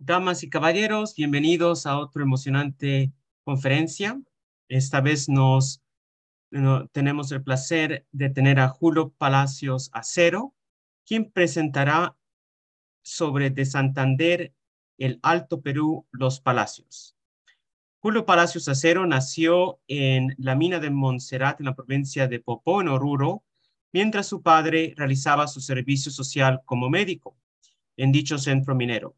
Damas y caballeros, bienvenidos a otra emocionante conferencia. Esta vez nos tenemos el placer de tener a Julio Palacios Acero, quien presentará sobre de Santander, el Alto Perú, los Palacios. Julio Palacios Acero nació en la mina de Montserrat, en la provincia de Popó, en Oruro, mientras su padre realizaba su servicio social como médico en dicho centro minero.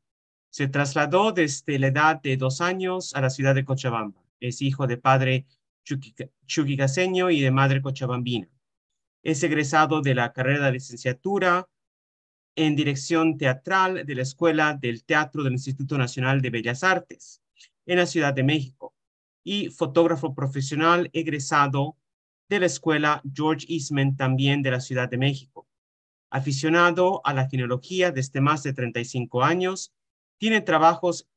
Se trasladó desde la edad de dos años a la ciudad de Cochabamba. Es hijo de padre chuquicaseño y de madre cochabambina. Es egresado de la carrera de licenciatura en dirección teatral de la Escuela del Teatro del Instituto Nacional de Bellas Artes en la Ciudad de México y fotógrafo profesional egresado de la Escuela George Eastman también de la Ciudad de México. Aficionado a la genealogía desde más de 35 años, tiene trabajos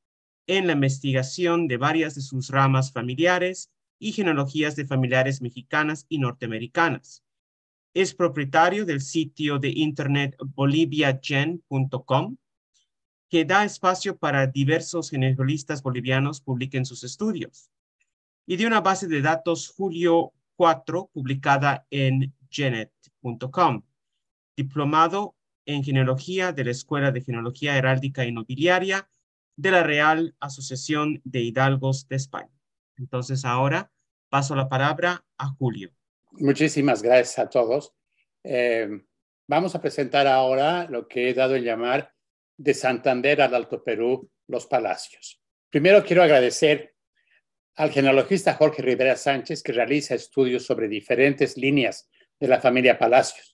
en la investigación de varias de sus ramas familiares y genealogías de familiares mexicanas y norteamericanas. Es propietario del sitio de internet boliviagen.com, que da espacio para diversos genealogistas bolivianos publiquen sus estudios. Y de una base de datos Julio 4, publicada en genet.com. Diplomado en genealogía de la Escuela de Genealogía Heráldica y Nobiliaria de la Real Asociación de Hidalgos de España. Entonces ahora paso la palabra a Julio. Muchísimas gracias a todos. Eh, vamos a presentar ahora lo que he dado el llamar de Santander al Alto Perú, los palacios. Primero quiero agradecer al genealogista Jorge Rivera Sánchez que realiza estudios sobre diferentes líneas de la familia Palacios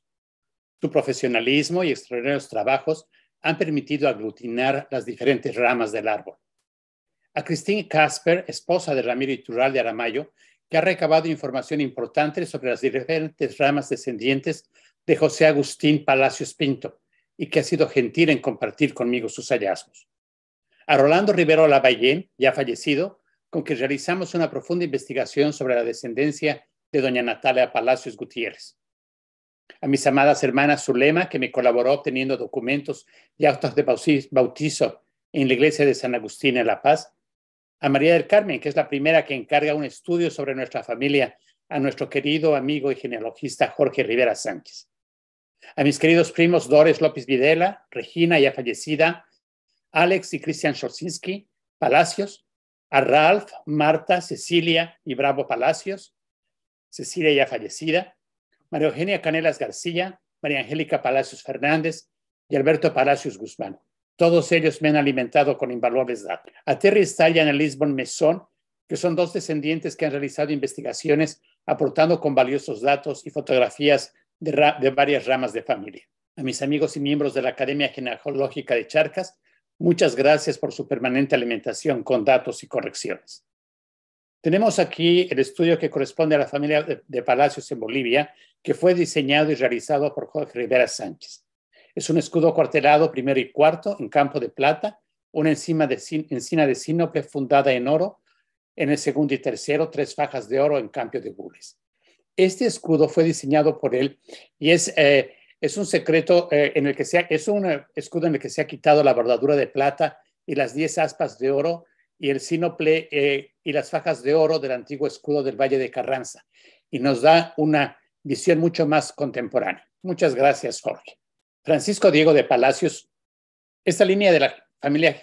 tu profesionalismo y extraordinarios trabajos han permitido aglutinar las diferentes ramas del árbol. A Christine Casper, esposa de Ramiro Iturral de Aramayo, que ha recabado información importante sobre las diferentes ramas descendientes de José Agustín Palacios Pinto y que ha sido gentil en compartir conmigo sus hallazgos. A Rolando Rivero Lavallén, ya fallecido, con quien realizamos una profunda investigación sobre la descendencia de doña Natalia Palacios Gutiérrez a mis amadas hermanas Zulema, que me colaboró obteniendo documentos y actos de bautizo en la iglesia de San Agustín en La Paz, a María del Carmen, que es la primera que encarga un estudio sobre nuestra familia a nuestro querido amigo y genealogista Jorge Rivera Sánchez, a mis queridos primos Doris López Videla, Regina ya fallecida, Alex y Cristian Shorsinski, Palacios, a Ralph, Marta, Cecilia y Bravo Palacios, Cecilia ya fallecida, María Eugenia Canelas García, María Angélica Palacios Fernández y Alberto Palacios Guzmán. Todos ellos me han alimentado con invaluables datos. A Terry Stall y Lisbon Mesón, que son dos descendientes que han realizado investigaciones aportando con valiosos datos y fotografías de, varias ramas de familia. A mis amigos y miembros de la Academia Genealógica de Charcas, muchas gracias por su permanente alimentación con datos y correcciones. Tenemos aquí el estudio que corresponde a la familia de, Palacios en Bolivia, que fue diseñado y realizado por Jorge Rivera Sánchez. Es un escudo cuartelado primero y cuarto en campo de plata, una encina de, encina de sínople fundada en oro, en el segundo y tercero tres fajas de oro en cambio de gules. Este escudo fue diseñado por él y es, eh, es un secreto eh, en el que se ha, es un eh, escudo en el que se ha quitado la bordadura de plata y las diez aspas de oro y el sínople y las fajas de oro del antiguo escudo del Valle de Carranza y nos da una visión mucho más contemporánea. Muchas gracias, Jorge. Francisco Diego de Palacios, esta línea de la familia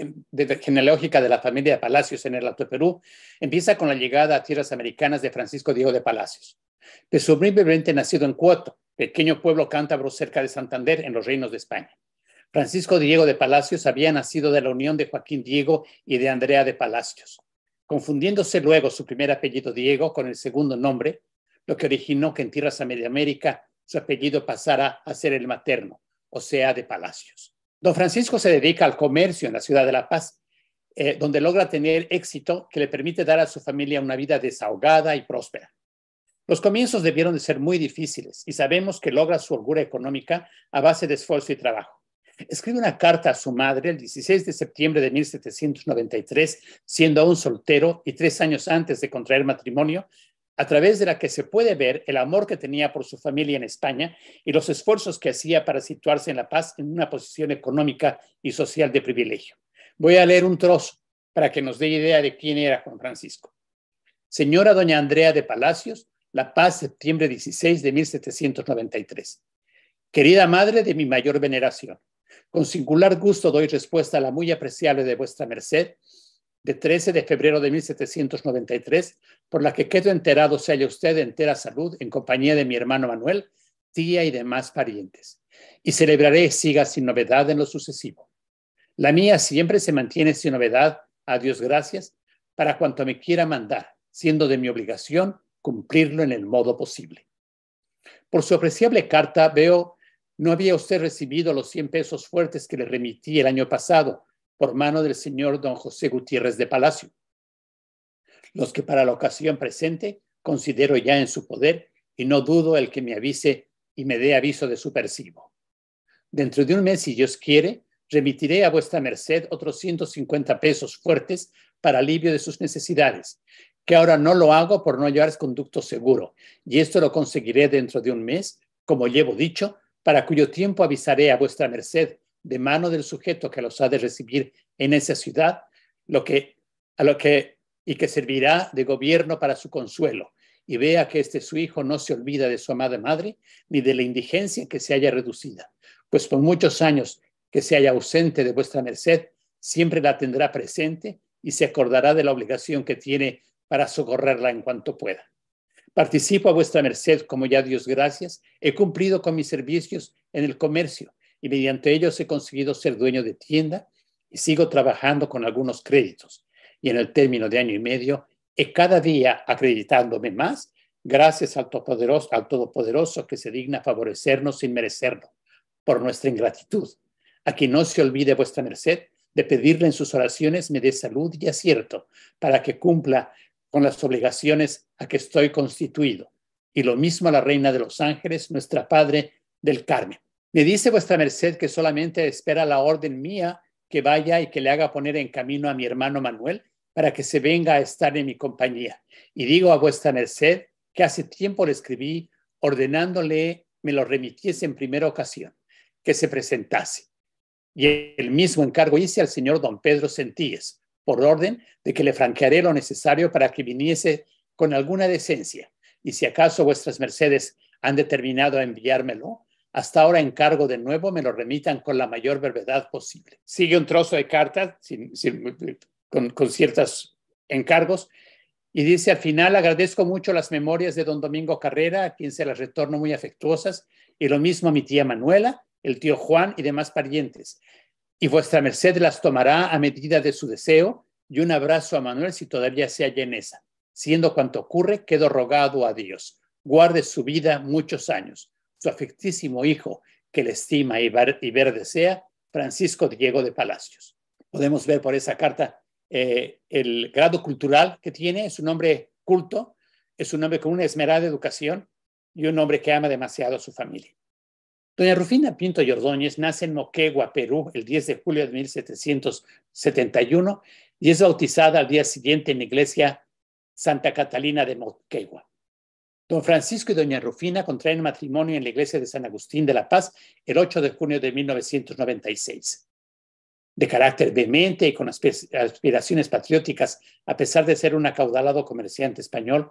genealógica de la familia de Palacios en el Alto Perú empieza con la llegada a tierras americanas de Francisco Diego de Palacios, presumiblemente nacido en Cuoto, pequeño pueblo cántabro cerca de Santander, en los reinos de España. Francisco Diego de Palacios había nacido de la unión de Joaquín Diego y de Andrea de Palacios confundiéndose luego su primer apellido Diego con el segundo nombre, lo que originó que en tierras a América su apellido pasara a ser el materno, o sea, de Palacios. Don Francisco se dedica al comercio en la ciudad de La Paz, eh, donde logra tener éxito que le permite dar a su familia una vida desahogada y próspera. Los comienzos debieron de ser muy difíciles y sabemos que logra su holgura económica a base de esfuerzo y trabajo escribe una carta a su madre el 16 de septiembre de 1793, siendo aún soltero y tres años antes de contraer matrimonio, a través de la que se puede ver el amor que tenía por su familia en España y los esfuerzos que hacía para situarse en La Paz en una posición económica y social de privilegio. Voy a leer un trozo para que nos dé idea de quién era Juan Francisco. Señora doña Andrea de Palacios, La Paz, septiembre 16 de 1793. Querida madre de mi mayor veneración, con singular gusto doy respuesta a la muy apreciable de vuestra merced de 13 de febrero de 1793, por la que quedo enterado se halla usted de entera salud en compañía de mi hermano Manuel, tía y demás parientes. Y celebraré siga sin novedad en lo sucesivo. La mía siempre se mantiene sin novedad, a Dios gracias, para cuanto me quiera mandar, siendo de mi obligación cumplirlo en el modo posible. Por su apreciable carta veo ¿No había usted recibido los 100 pesos fuertes que le remití el año pasado por mano del señor don José Gutiérrez de Palacio? Los que para la ocasión presente considero ya en su poder y no dudo el que me avise y me dé aviso de su percibo. Dentro de un mes, si Dios quiere, remitiré a vuestra merced otros 150 pesos fuertes para alivio de sus necesidades, que ahora no lo hago por no llevar conducto seguro, y esto lo conseguiré dentro de un mes, como llevo dicho, para cuyo tiempo avisaré a vuestra merced de mano del sujeto que los ha de recibir en esa ciudad, lo que, a lo que, y que servirá de gobierno para su consuelo, y vea que este su hijo no se olvida de su amada madre, ni de la indigencia en que se haya reducida, pues por muchos años que se haya ausente de vuestra merced, siempre la tendrá presente y se acordará de la obligación que tiene para socorrerla en cuanto pueda. Participo a vuestra merced como ya Dios gracias, he cumplido con mis servicios en el comercio y mediante ellos he conseguido ser dueño de tienda y sigo trabajando con algunos créditos. Y en el término de año y medio, he cada día acreditándome más gracias al Todopoderoso, al Todopoderoso que se digna favorecernos sin merecerlo por nuestra ingratitud. A quien no se olvide vuestra merced de pedirle en sus oraciones me dé salud y acierto para que cumpla las obligaciones a que estoy constituido. Y lo mismo a la Reina de los Ángeles, nuestra Padre del Carmen. Me dice vuestra merced que solamente espera la orden mía que vaya y que le haga poner en camino a mi hermano Manuel para que se venga a estar en mi compañía. Y digo a vuestra merced que hace tiempo le escribí ordenándole me lo remitiese en primera ocasión, que se presentase. Y el mismo encargo hice al señor don Pedro Sentíes, por orden de que le franquearé lo necesario para que viniese con alguna decencia. Y si acaso vuestras mercedes han determinado a enviármelo, hasta ahora encargo de nuevo me lo remitan con la mayor brevedad posible. Sigue un trozo de carta con, con ciertos encargos y dice al final agradezco mucho las memorias de don Domingo Carrera, a quien se las retorno muy afectuosas, y lo mismo a mi tía Manuela, el tío Juan y demás parientes y vuestra merced las tomará a medida de su deseo, y un abrazo a Manuel si todavía se halla esa. Siendo cuanto ocurre, quedo rogado a Dios. Guarde su vida muchos años. Su afectísimo hijo, que le estima y, ver desea, Francisco Diego de Palacios. Podemos ver por esa carta eh, el grado cultural que tiene, es un hombre culto, es un hombre con una esmerada educación y un hombre que ama demasiado a su familia. Doña Rufina Pinto y nace en Moquegua, Perú, el 10 de julio de 1771 y es bautizada al día siguiente en la iglesia Santa Catalina de Moquegua. Don Francisco y Doña Rufina contraen matrimonio en la iglesia de San Agustín de la Paz el 8 de junio de 1996. De carácter vehemente y con aspiraciones patrióticas, a pesar de ser un acaudalado comerciante español,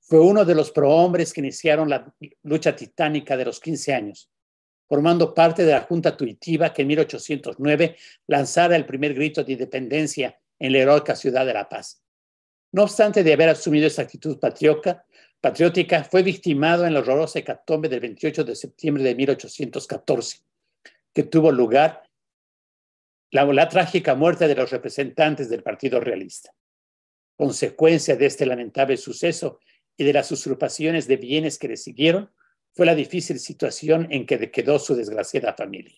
fue uno de los prohombres que iniciaron la lucha titánica de los 15 años, formando parte de la Junta Tuitiva que en 1809 lanzara el primer grito de independencia en la heroica ciudad de La Paz. No obstante de haber asumido esa actitud patriótica, fue victimado en la horrorosa hecatombe del 28 de septiembre de 1814, que tuvo lugar la trágica muerte de los representantes del Partido Realista. Consecuencia de este lamentable suceso y de las usurpaciones de bienes que le siguieron, fue la difícil situación en que quedó su desgraciada familia.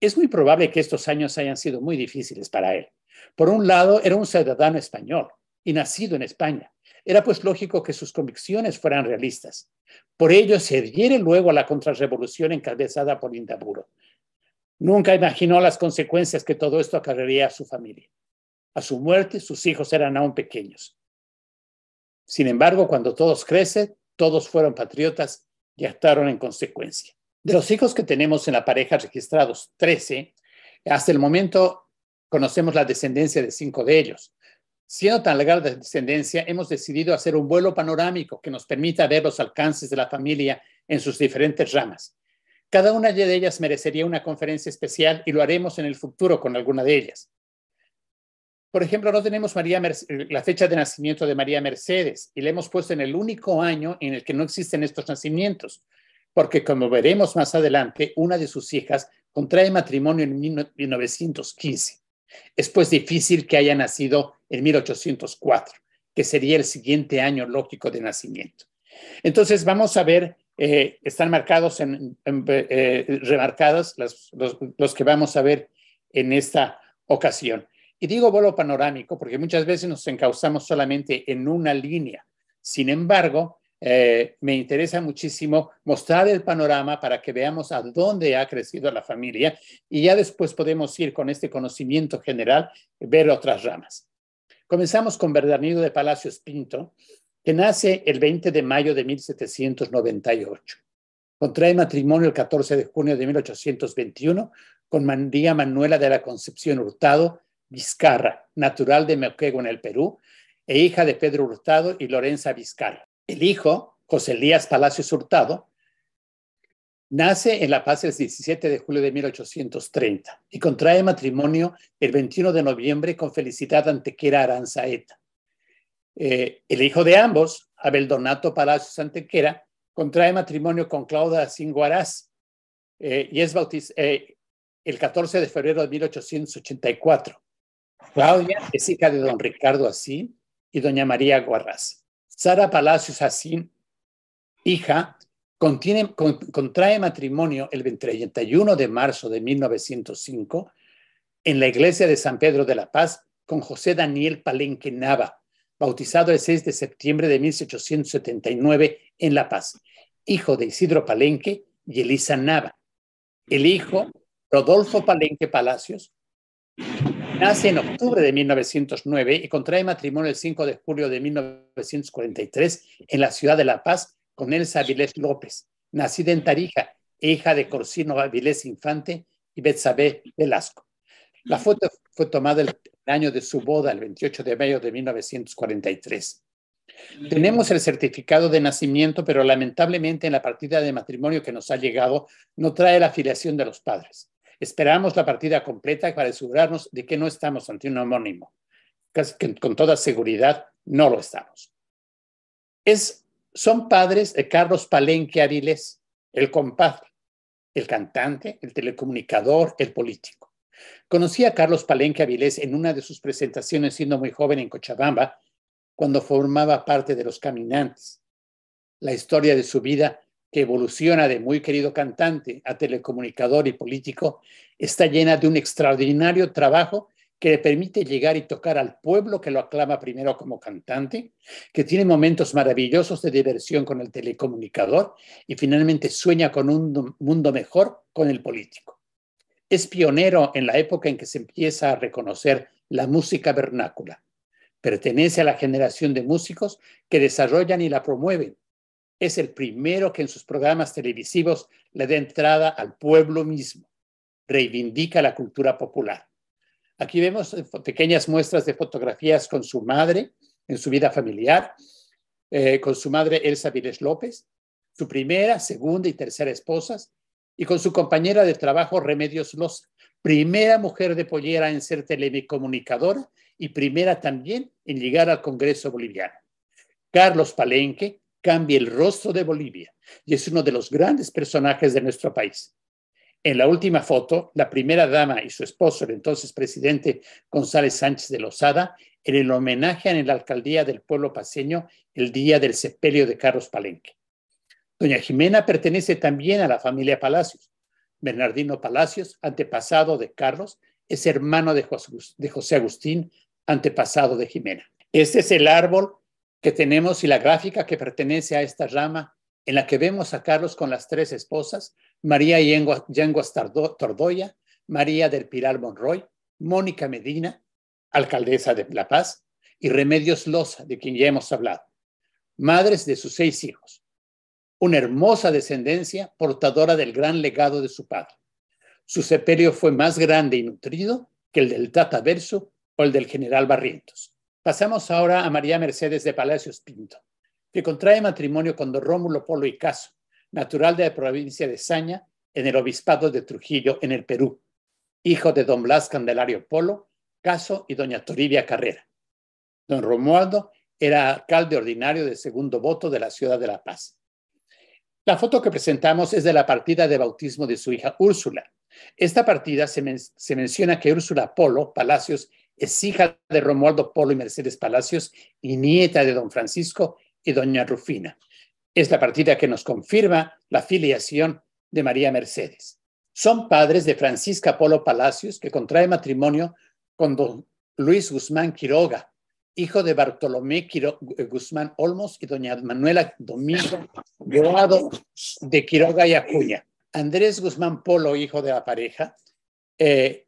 Es muy probable que estos años hayan sido muy difíciles para él. Por un lado, era un ciudadano español y nacido en España. Era pues lógico que sus convicciones fueran realistas. Por ello, se adhiere luego a la contrarrevolución encabezada por Indaburo. Nunca imaginó las consecuencias que todo esto acarrearía a su familia. A su muerte, sus hijos eran aún pequeños. Sin embargo, cuando todos crecen, todos fueron patriotas y actaron en consecuencia. De los hijos que tenemos en la pareja registrados, 13, hasta el momento conocemos la descendencia de cinco de ellos. Siendo tan legal la descendencia, hemos decidido hacer un vuelo panorámico que nos permita ver los alcances de la familia en sus diferentes ramas. Cada una de ellas merecería una conferencia especial y lo haremos en el futuro con alguna de ellas. Por ejemplo, no tenemos la fecha de nacimiento de María Mercedes y la hemos puesto en el único año en el que no existen estos nacimientos, porque como veremos más adelante, una de sus hijas contrae matrimonio en 1915. Es pues difícil que haya nacido en 1804, que sería el siguiente año lógico de nacimiento. Entonces vamos a ver, eh, están marcados, en, eh, remarcados los que vamos a ver en esta ocasión. Y digo vuelo panorámico porque muchas veces nos encauzamos solamente en una línea. Sin embargo, eh, me interesa muchísimo mostrar el panorama para que veamos a dónde ha crecido la familia y ya después podemos ir con este conocimiento general, ver otras ramas. Comenzamos con Bernardino de Palacios Pinto, que nace el 20 de mayo de 1798. Contrae matrimonio el 14 de junio de 1821 con María Manuela de la Concepción Hurtado, Vizcarra, natural de Moquegua en el Perú, e hija de Pedro Hurtado y Lorenza Vizcarra. El hijo, José Elías Palacios Hurtado, nace en La Paz el 17 de julio de 1830 y contrae matrimonio el 21 de noviembre con Felicidad Antequera Aranzaeta. Eh, el hijo de ambos, Donato Palacios Antequera, contrae matrimonio con Claudia Cinguaraz eh, y es bautizado eh, el 14 de febrero de 1884 Claudia es hija de don Ricardo Asín y doña María Guarraz. Sara Palacios Asín, hija, contrae matrimonio el 21 de marzo de 1905 en la iglesia de San Pedro de la Paz con José Daniel Palenque Nava, bautizado el 6 de septiembre de 1879 en La Paz, hijo de Isidro Palenque y Elisa Nava. El hijo, Rodolfo Palenque Palacios, Nace en octubre de 1909 y contrae matrimonio el 5 de julio de 1943 en la ciudad de La Paz con Elsa Avilés López, nacida en Tarija hija de Corsino Avilés Infante y Betsabé Velasco. La foto fue tomada el año de su boda, el 28 de mayo de 1943. Tenemos el certificado de nacimiento, pero lamentablemente en la partida de matrimonio que nos ha llegado no trae la afiliación de los padres. Esperamos la partida completa para asegurarnos de que no estamos ante un homónimo. con toda seguridad no lo estamos. son padres de Carlos Palenque Avilés, el compadre, el cantante, el telecomunicador, el político. Conocí a Carlos Palenque Avilés en una de sus presentaciones siendo muy joven en Cochabamba, cuando formaba parte de Los Caminantes. La historia de su vida que evoluciona de muy querido cantante a telecomunicador y político, está llena de un extraordinario trabajo que le permite llegar y tocar al pueblo que lo aclama primero como cantante, que tiene momentos maravillosos de diversión con el telecomunicador y finalmente sueña con un mundo mejor con el político. Es pionero en la época en que se empieza a reconocer la música vernácula. Pertenece a la generación de músicos que desarrollan y la promueven es el primero que en sus programas televisivos le da entrada al pueblo mismo, reivindica la cultura popular. Aquí vemos eh, pequeñas muestras de fotografías con su madre en su vida familiar, eh, con su madre Elsa Viles López, su primera, segunda y tercera esposas, y con su compañera de trabajo Remedios los primera mujer de pollera en ser telecomunicadora y primera también en llegar al Congreso Boliviano. Carlos Palenque, cambia el rostro de Bolivia y es uno de los grandes personajes de nuestro país. En la última foto, la primera dama y su esposo, el entonces presidente González Sánchez de Lozada, en el homenaje en la alcaldía del pueblo paseño el día del sepelio de Carlos Palenque. Doña Jimena pertenece también a la familia Palacios. Bernardino Palacios, antepasado de Carlos, es hermano de José Agustín, antepasado de Jimena. Este es el árbol que tenemos y la gráfica que pertenece a esta rama, en la que vemos a Carlos con las tres esposas, María Yenguas Tordoya, María del Pilar Monroy, Mónica Medina, alcaldesa de La Paz, y Remedios Loza, de quien ya hemos hablado, madres de sus seis hijos, una hermosa descendencia portadora del gran legado de su padre. Su sepelio fue más grande y nutrido que el del Tata Verso o el del general Barrientos. Pasamos ahora a María Mercedes de Palacios Pinto, que contrae matrimonio con don Rómulo Polo y Caso, natural de la provincia de Saña, en el obispado de Trujillo, en el Perú, hijo de don Blas Candelario Polo, Caso y doña Toribia Carrera. Don Romualdo era alcalde ordinario de segundo voto de la ciudad de La Paz. La foto que presentamos es de la partida de bautismo de su hija Úrsula. Esta partida se, menciona que Úrsula Polo Palacios es hija de Romualdo Polo y Mercedes Palacios y nieta de don Francisco y doña Rufina. Es la partida que nos confirma la filiación de María Mercedes. Son padres de Francisca Polo Palacios, que contrae matrimonio con don Luis Guzmán Quiroga, hijo de Bartolomé Guzmán Olmos y doña Manuela Domingo de Quiroga y Acuña. Andrés Guzmán Polo, hijo de la pareja, eh,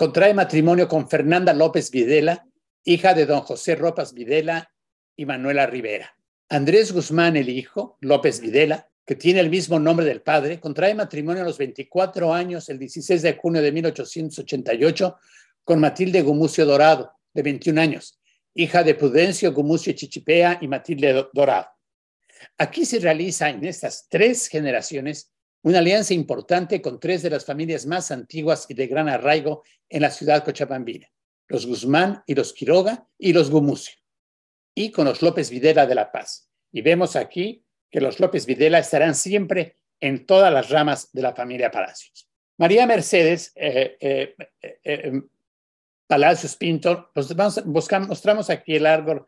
Contrae matrimonio con Fernanda López Videla, hija de don José Ropas Videla y Manuela Rivera. Andrés Guzmán, el hijo, López Videla, que tiene el mismo nombre del padre, contrae matrimonio a los 24 años, el 16 de junio de 1888, con Matilde Gumucio Dorado, de 21 años, hija de Prudencio Gumucio Chichipea y Matilde Dorado. Aquí se realiza en estas tres generaciones una alianza importante con tres de las familias más antiguas y de gran arraigo en la ciudad cochabambina, los Guzmán y los Quiroga y los Gumucio, y con los López Videla de La Paz. Y vemos aquí que los López Videla estarán siempre en todas las ramas de la familia Palacios. María Mercedes eh, eh, eh, Palacios Pintor vamos, mostramos aquí el árbol,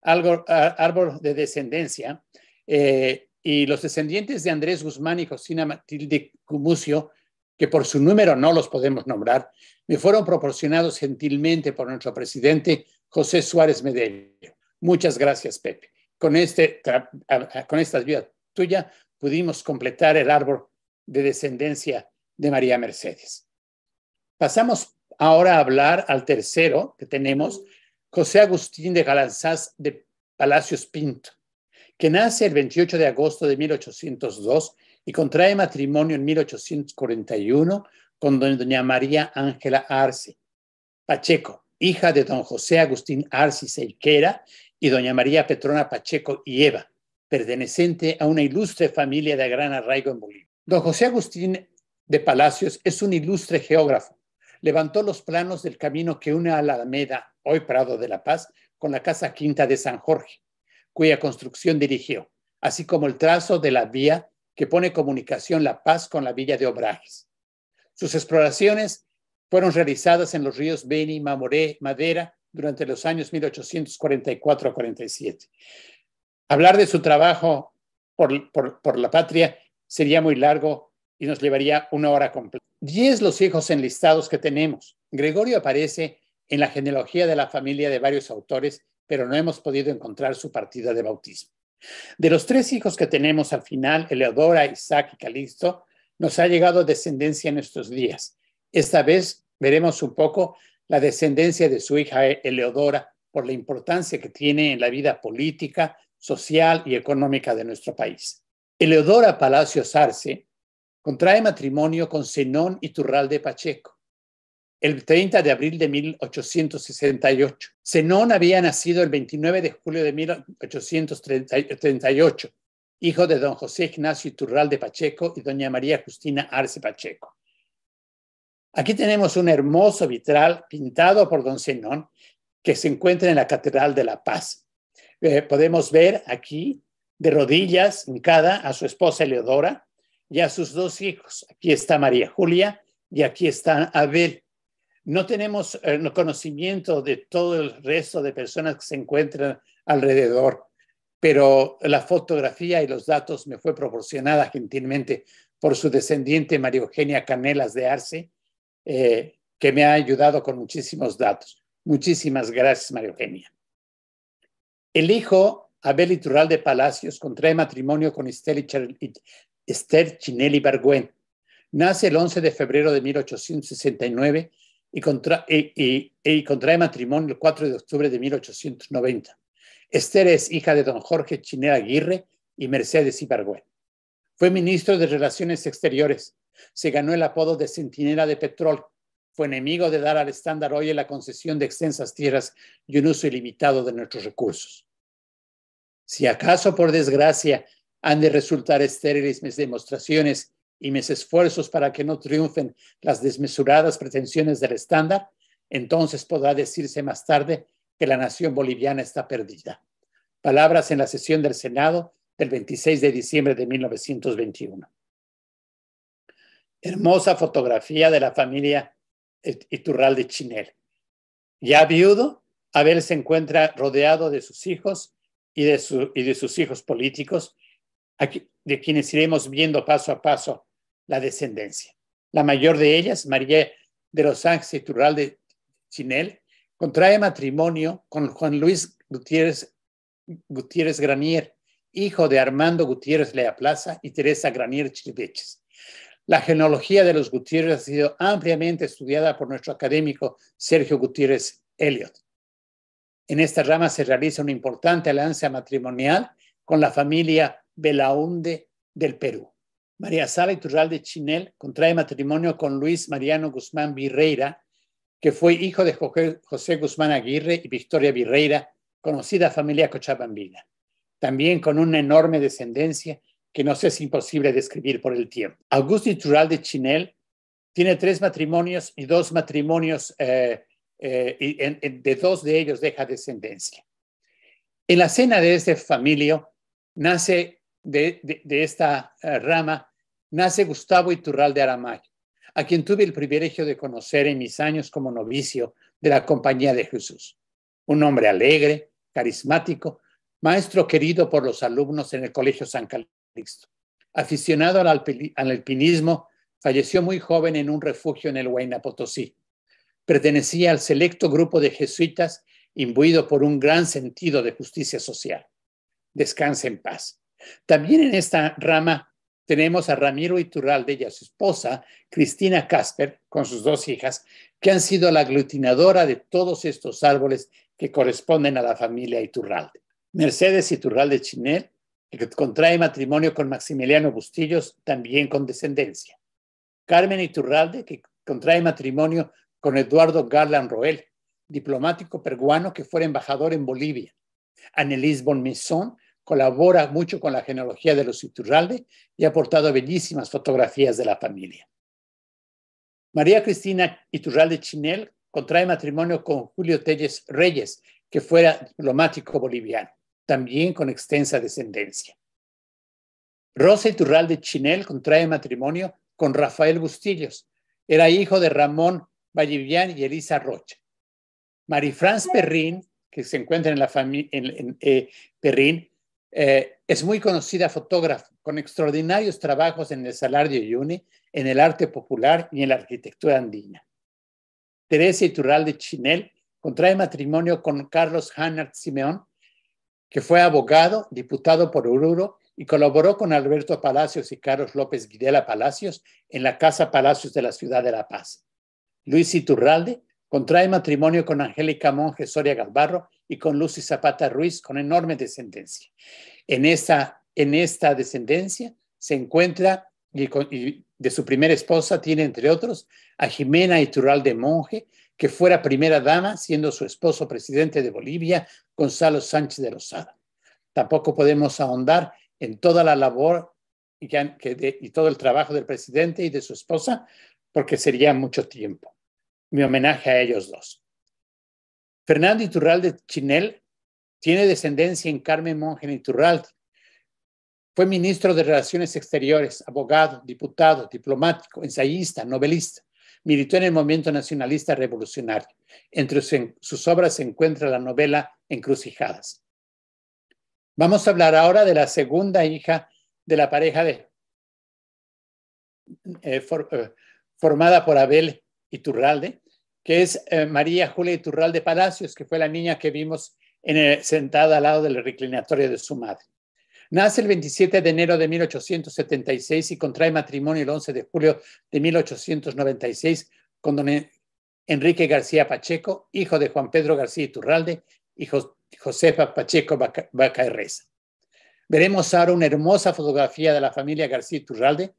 árbol, de descendencia y los descendientes de Andrés Guzmán y Josina Matilde Cumucio, que por su número no los podemos nombrar, me fueron proporcionados gentilmente por nuestro presidente José Suárez Medellín. Muchas gracias, Pepe. Con, este, con estas vías tuyas pudimos completar el árbol de descendencia de María Mercedes. Pasamos ahora a hablar al tercero que tenemos, José Agustín de Galanzás de Palacios Pinto, que nace el 28 de agosto de 1802 y contrae matrimonio en 1841 con doña María Ángela Arce Pacheco, hija de don José Agustín Arce Seiquera y doña María Petrona Pacheco y Eva, perteneciente a una ilustre familia de gran arraigo en Bolivia. Don José Agustín de Palacios es un ilustre geógrafo. Levantó los planos del camino que une a la Alameda, hoy Prado de la Paz, con la Casa Quinta de San Jorge cuya construcción dirigió, así como el trazo de la vía que pone comunicación La Paz con la villa de Obrajes. Sus exploraciones fueron realizadas en los ríos Beni, Mamoré, Madera durante los años 1844 a 47. Hablar de su trabajo por, por la patria sería muy largo y nos llevaría una hora completa. Diez los hijos enlistados que tenemos. Gregorio aparece en la genealogía de la familia de varios autores pero no hemos podido encontrar su partida de bautismo. De los tres hijos que tenemos al final, Eleodora, Isaac y Calixto, nos ha llegado descendencia en estos días. Esta vez veremos un poco la descendencia de su hija eh, Eleodora por la importancia que tiene en la vida política, social y económica de nuestro país. Eleodora Palacio Sarce contrae matrimonio con Zenón Iturralde Pacheco, el 30 de abril de 1868. Zenón había nacido el 29 de julio de 1838, hijo de don José Ignacio de Pacheco y doña María Justina Arce Pacheco. Aquí tenemos un hermoso vitral pintado por don Zenón que se encuentra en la Catedral de La Paz. Eh, podemos ver aquí de rodillas, hincada, a su esposa Eleodora y a sus dos hijos. Aquí está María Julia y aquí está Abel. No tenemos eh, conocimiento de todo el resto de personas que se encuentran alrededor, pero la fotografía y los datos me fue proporcionada gentilmente por su descendiente María Eugenia Canelas de Arce, eh, que me ha ayudado con muchísimos datos. Muchísimas gracias, María Eugenia. El hijo Abel de Palacios contrae matrimonio con Esther Chinelli Bargüén. Nace el 11 de febrero de 1869 y, contrae matrimonio el 4 de octubre de 1890. Esther es hija de don Jorge Chinea Aguirre y Mercedes Ibargüen. Fue ministro de Relaciones Exteriores. Se ganó el apodo de Centinela de Petrol. Fue enemigo de dar al estándar hoy la concesión de extensas tierras y un uso ilimitado de nuestros recursos. Si acaso, por desgracia, han de resultar estériles mis demostraciones y mis esfuerzos para que no triunfen las desmesuradas pretensiones del estándar, entonces podrá decirse más tarde que la nación boliviana está perdida. Palabras en la sesión del Senado del 26 de diciembre de 1921. Hermosa fotografía de la familia de Chinel. Ya viudo, Abel se encuentra rodeado de sus hijos y de, sus hijos políticos, de quienes iremos viendo paso a paso la descendencia. La mayor de ellas, María de los Ángeles Turral de Chinel, contrae matrimonio con Juan Luis Gutiérrez, Granier, hijo de Armando Gutiérrez Lea Plaza y Teresa Granier Childeches. La genealogía de los Gutiérrez ha sido ampliamente estudiada por nuestro académico Sergio Gutiérrez Elliot. En esta rama se realiza una importante alianza matrimonial con la familia Belaunde del Perú. María Sala Iturralde Chinel contrae matrimonio con Luis Mariano Guzmán Virreira, que fue hijo de José Guzmán Aguirre y Victoria Virreira, conocida familia cochabambina, también con una enorme descendencia que nos es imposible describir por el tiempo. Augusto Iturralde Chinel tiene tres matrimonios y dos matrimonios, eh, eh, y de dos de ellos deja descendencia. En la cena de este familia nace de, esta eh, rama nace Gustavo de Aramayo, a quien tuve el privilegio de conocer en mis años como novicio de la Compañía de Jesús. Un hombre alegre, carismático, maestro querido por los alumnos en el Colegio San Calixto. Aficionado al, alpinismo, falleció muy joven en un refugio en el Huayna Potosí. Pertenecía al selecto grupo de jesuitas imbuido por un gran sentido de justicia social. Descanse en paz. También en esta rama tenemos a Ramiro Iturralde y a su esposa, Cristina Casper, con sus dos hijas, que han sido la aglutinadora de todos estos árboles que corresponden a la familia Iturralde. Mercedes Iturralde Chinel que contrae matrimonio con Maximiliano Bustillos, también con descendencia. Carmen Iturralde, que contrae matrimonio con Eduardo Garland Roel, diplomático peruano que fue embajador en Bolivia. Annelise Bonmisson, colabora mucho con la genealogía de los Iturralde y ha aportado bellísimas fotografías de la familia. María Cristina Iturralde Chinel contrae matrimonio con Julio Telles Reyes, que fuera diplomático boliviano, también con extensa descendencia. Rosa Iturralde Chinel contrae matrimonio con Rafael Bustillos, era hijo de Ramón Vallivian y Elisa Rocha. Marifranz Perrin, que se encuentra en la eh, Perrin, eh, es muy conocida fotógrafa, con extraordinarios trabajos en el Salario Yuni, en el arte popular y en la arquitectura andina. Teresa Iturralde Chinel contrae matrimonio con Carlos Hannard Simeón, que fue abogado, diputado por Oruro y colaboró con Alberto Palacios y Carlos López Guidela Palacios en la Casa Palacios de la Ciudad de La Paz. Luis Iturralde contrae matrimonio con Angélica Monge Soria Galvarro y con Lucy Zapata Ruiz, con enorme descendencia. En esta, en esta descendencia se encuentra, y, de su primera esposa tiene, entre otros, a Jimena de Monje, que fuera primera dama, siendo su esposo presidente de Bolivia, Gonzalo Sánchez de Lozada. Tampoco podemos ahondar en toda la labor y todo el trabajo del presidente y de su esposa, porque sería mucho tiempo. Mi homenaje a ellos dos. Fernando Iturralde Chinel tiene descendencia en Carmen Monge Iturralde. Fue ministro de Relaciones Exteriores, abogado, diputado, diplomático, ensayista, novelista. Militó en el movimiento nacionalista revolucionario. Entre sus obras se encuentra la novela Encrucijadas. Vamos a hablar ahora de la segunda hija de la pareja de, eh, eh, formada por Abel Iturralde, que es eh, María Julia Iturralde de Palacios, que fue la niña que vimos eh, sentada al lado del reclinatorio de su madre. Nace el 27 de enero de 1876 y contrae matrimonio el 11 de julio de 1896 con don Enrique García Pacheco, hijo de Juan Pedro García Iturralde y Josefa Pacheco Bacaerreza. Veremos ahora una hermosa fotografía de la familia García Iturralde,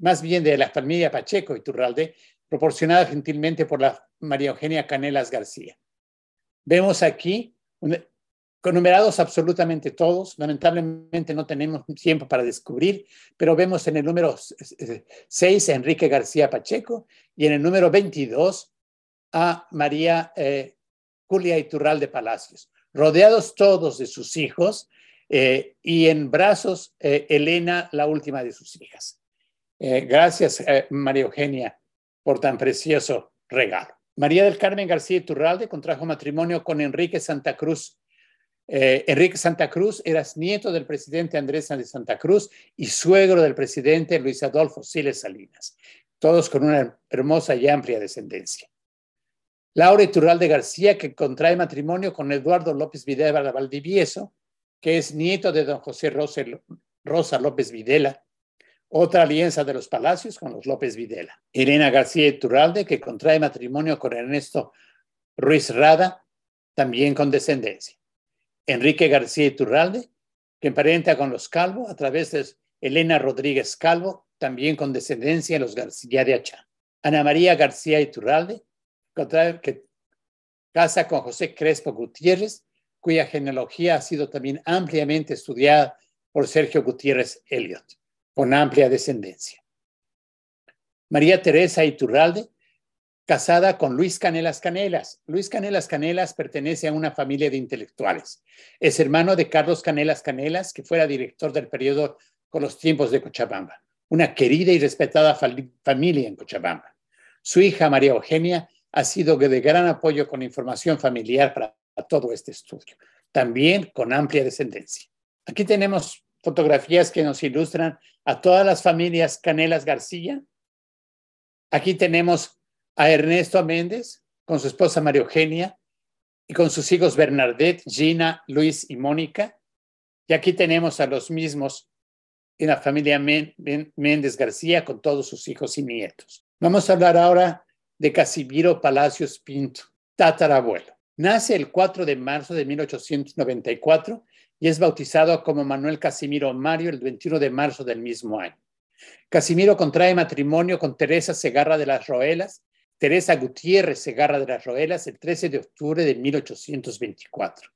más bien de la familia Pacheco Iturralde, proporcionada gentilmente por la María Eugenia Canelas García. Vemos aquí conumerados absolutamente todos. Lamentablemente no tenemos tiempo para descubrir, pero vemos en el número 6 a Enrique García Pacheco y en el número 22 a María eh, Julia de Palacios, rodeados todos de sus hijos eh, y en brazos eh, Elena, la última de sus hijas. Eh, gracias, María Eugenia, por tan precioso regalo. María del Carmen García Iturralde contrajo matrimonio con Enrique Santa Cruz. Eh, Enrique Santa Cruz era nieto del presidente Andrés de Santa Cruz y suegro del presidente Luis Adolfo Siles Salinas, todos con una hermosa y amplia descendencia. Laura Iturralde García, que contrae matrimonio con Eduardo López Videla Valdivieso, que es nieto de don José Rosa López Videla, otra alianza de los Palacios con los López Videla. Elena García Iturralde, que contrae matrimonio con Ernesto Ruiz Rada, también con descendencia. Enrique García Iturralde, que emparenta con los Calvo a través de Elena Rodríguez Calvo, también con descendencia de los García de Achá. Ana María García Iturralde, que casa con José Crespo Gutiérrez, cuya genealogía ha sido también ampliamente estudiada por Sergio Gutiérrez Elliot con amplia descendencia. María Teresa Iturralde, casada con Luis Canelas Canelas. Luis Canelas Canelas pertenece a una familia de intelectuales. Es hermano de Carlos Canelas Canelas, que fuera director del periodo con los tiempos de Cochabamba, una querida y respetada familia en Cochabamba. Su hija María Eugenia ha sido de gran apoyo con información familiar para todo este estudio, también con amplia descendencia. Aquí tenemos fotografías que nos ilustran a todas las familias Canelas García. Aquí tenemos a Ernesto Méndez con su esposa María Eugenia y con sus hijos Bernadette, Gina, Luis y Mónica. Y aquí tenemos a los mismos en la familia Méndez García con todos sus hijos y nietos. Vamos a hablar ahora de Casimiro Palacios Pinto, tatarabuelo. Nace el 4 de marzo de 1894 y es bautizado como Manuel Casimiro Mario el 21 de marzo del mismo año. Casimiro contrae matrimonio con Teresa Segarra de las Roelas, Teresa Gutiérrez Segarra de las Roelas el 13 de octubre de 1824.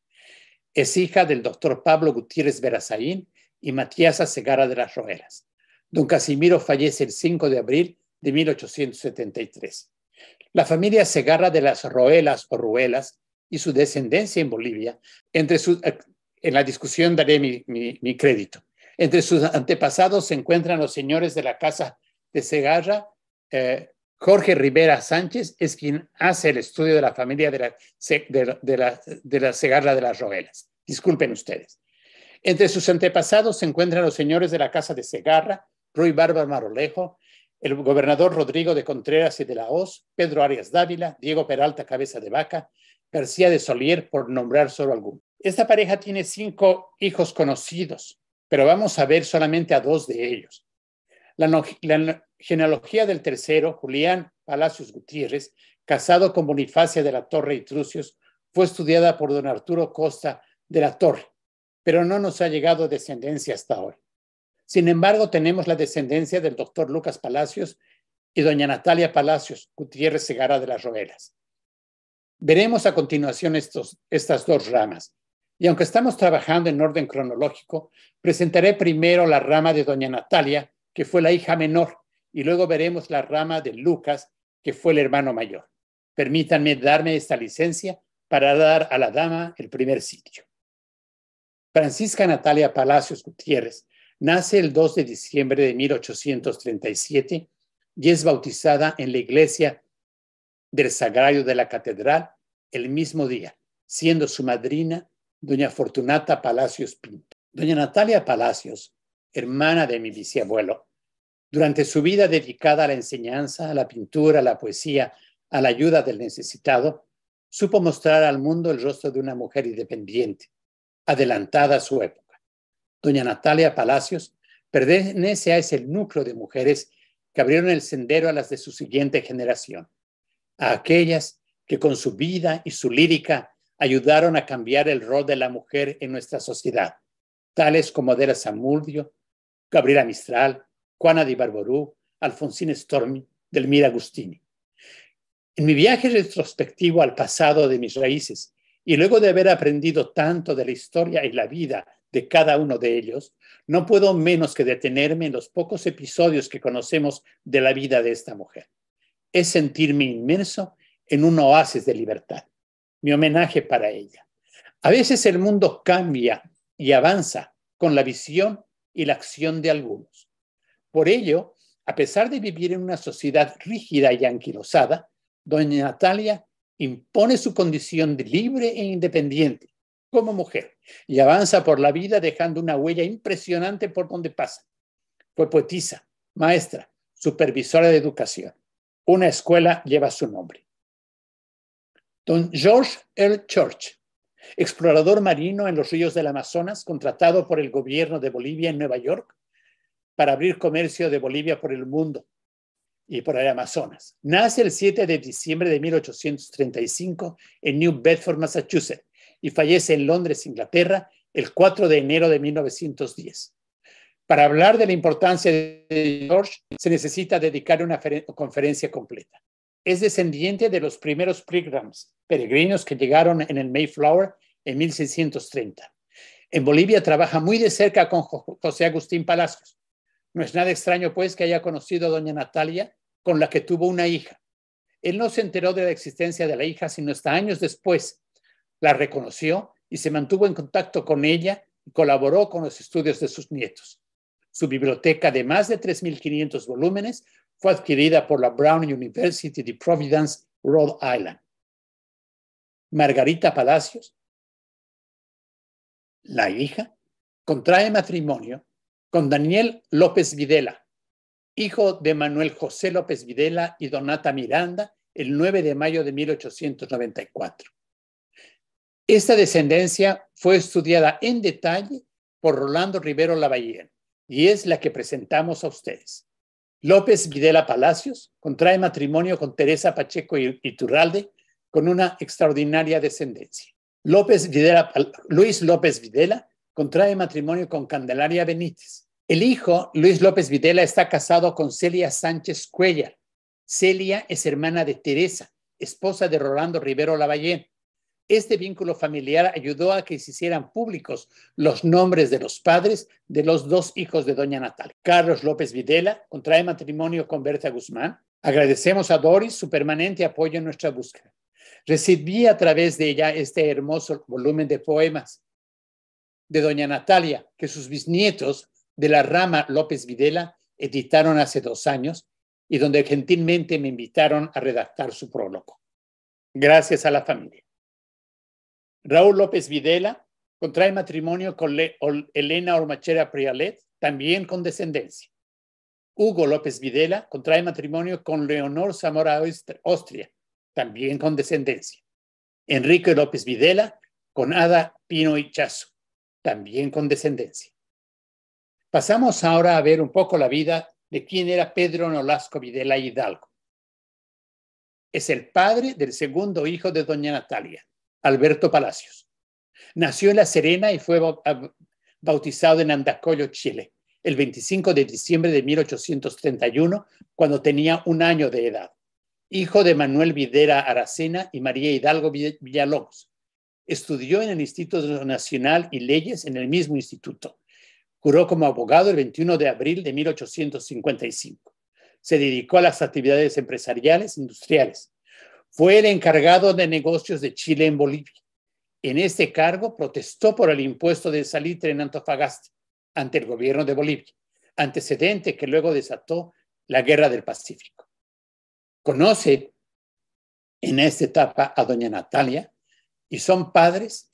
Es hija del doctor Pablo Gutiérrez Berazaín y Matías Segarra de las Roelas. Don Casimiro fallece el 5 de abril de 1873. La familia Segarra de las Roelas o Ruelas y su descendencia en Bolivia, entre sus en la discusión daré mi, crédito. Entre sus antepasados se encuentran los señores de la casa de Segarra. Eh, Jorge Rivera Sánchez es quien hace el estudio de la familia de la, de, la, de la Segarra de las Rovelas. Disculpen ustedes. Entre sus antepasados se encuentran los señores de la casa de Segarra, Ruy Barba Marolejo, el gobernador Rodrigo de Contreras y de la Hoz, Pedro Arias Dávila, Diego Peralta Cabeza de Vaca, García de Solier, por nombrar solo alguno. Esta pareja tiene cinco hijos conocidos, pero vamos a ver solamente a dos de ellos. La, genealogía del tercero, Julián Palacios Gutiérrez, casado con Bonifacia de la Torre y Trucios, fue estudiada por don Arturo Costa de la Torre, pero no nos ha llegado descendencia hasta hoy. Sin embargo, tenemos la descendencia del doctor Lucas Palacios y doña Natalia Palacios Gutiérrez Segara de las Roelas. Veremos a continuación estas dos ramas, y aunque estamos trabajando en orden cronológico, presentaré primero la rama de doña Natalia, que fue la hija menor, y luego veremos la rama de Lucas, que fue el hermano mayor. Permítanme darme esta licencia para dar a la dama el primer sitio. Francisca Natalia Palacios Gutiérrez nace el 2 de diciembre de 1837 y es bautizada en la iglesia del Sagrario de la Catedral el mismo día, siendo su madrina doña Fortunata Palacios Pinto. Doña Natalia Palacios, hermana de mi bisabuelo, durante su vida dedicada a la enseñanza, a la pintura, a la poesía, a la ayuda del necesitado, supo mostrar al mundo el rostro de una mujer independiente, adelantada a su época. Doña Natalia Palacios pertenece a ese núcleo de mujeres que abrieron el sendero a las de su siguiente generación, a aquellas que con su vida y su lírica ayudaron a cambiar el rol de la mujer en nuestra sociedad, tales como Adela Zamudio, Gabriela Mistral, Juana Di Barború, Alfonsín Stormi, Delmira Agustini. En mi viaje retrospectivo al pasado de mis raíces y luego de haber aprendido tanto de la historia y la vida de cada uno de ellos, no puedo menos que detenerme en los pocos episodios que conocemos de la vida de esta mujer. Es sentirme inmenso en un oasis de libertad mi homenaje para ella. A veces el mundo cambia y avanza con la visión y la acción de algunos. Por ello, a pesar de vivir en una sociedad rígida y anquilosada, doña Natalia impone su condición de libre e independiente como mujer y avanza por la vida dejando una huella impresionante por donde pasa. Fue poetisa, maestra, supervisora de educación. Una escuela lleva su nombre. Don George L. Church, explorador marino en los ríos del Amazonas, contratado por el gobierno de Bolivia en Nueva York para abrir comercio de Bolivia por el mundo y por el Amazonas. Nace el 7 de diciembre de 1835 en New Bedford, Massachusetts, y fallece en Londres, Inglaterra, el 4 de enero de 1910. Para hablar de la importancia de George, se necesita dedicar una conferencia completa es descendiente de los primeros peregrinos que llegaron en el Mayflower en 1630. En Bolivia trabaja muy de cerca con José Agustín Palacios. No es nada extraño, pues, que haya conocido a doña Natalia, con la que tuvo una hija. Él no se enteró de la existencia de la hija sino hasta años después. La reconoció y se mantuvo en contacto con ella y colaboró con los estudios de sus nietos. Su biblioteca de más de 3.500 volúmenes fue adquirida por la Brown University de Providence, Rhode Island. Margarita Palacios, la hija, contrae matrimonio con Daniel López Videla, hijo de Manuel José López Videla y Donata Miranda, el 9 de mayo de 1894. Esta descendencia fue estudiada en detalle por Rolando Rivero Lavallén y es la que presentamos a ustedes. López Videla Palacios contrae matrimonio con Teresa Pacheco Iturralde con una extraordinaria descendencia. Luis López Videla contrae matrimonio con Candelaria Benítez. El hijo, Luis López Videla, está casado con Celia Sánchez Cuellar. Celia es hermana de Teresa, esposa de Rolando Rivero Lavallén, este vínculo familiar ayudó a que se hicieran públicos los nombres de los padres de los dos hijos de doña Natalia. Carlos López Videla contrae matrimonio con Berta Guzmán. Agradecemos a Doris su permanente apoyo en nuestra búsqueda. Recibí a través de ella este hermoso volumen de poemas de doña Natalia que sus bisnietos de la rama López Videla editaron hace dos años y donde gentilmente me invitaron a redactar su prólogo. Gracias a la familia. Raúl López Videla contrae matrimonio con Elena Ormachera Prialet, también con descendencia. Hugo López Videla contrae matrimonio con Leonor Zamora Austria, también con descendencia. Enrique López Videla con Ada Pino Ichazo, también con descendencia. Pasamos ahora a ver un poco la vida de quién era Pedro Nolasco Videla Hidalgo. Es el padre del segundo hijo de doña Natalia, Alberto Palacios. Nació en La Serena y fue bautizado en Andacollo, Chile, el 25 de diciembre de 1831, cuando tenía un año de edad. Hijo de Manuel Videra Aracena y María Hidalgo Villalobos. Estudió en el Instituto Nacional y Leyes en el mismo instituto. Curó como abogado el 21 de abril de 1855. Se dedicó a las actividades empresariales, industriales. Fue el encargado de negocios de Chile en Bolivia. En este cargo protestó por el impuesto de salitre en Antofagasta ante el gobierno de Bolivia, antecedente que luego desató la Guerra del Pacífico. Conoce en esta etapa a doña Natalia y son padres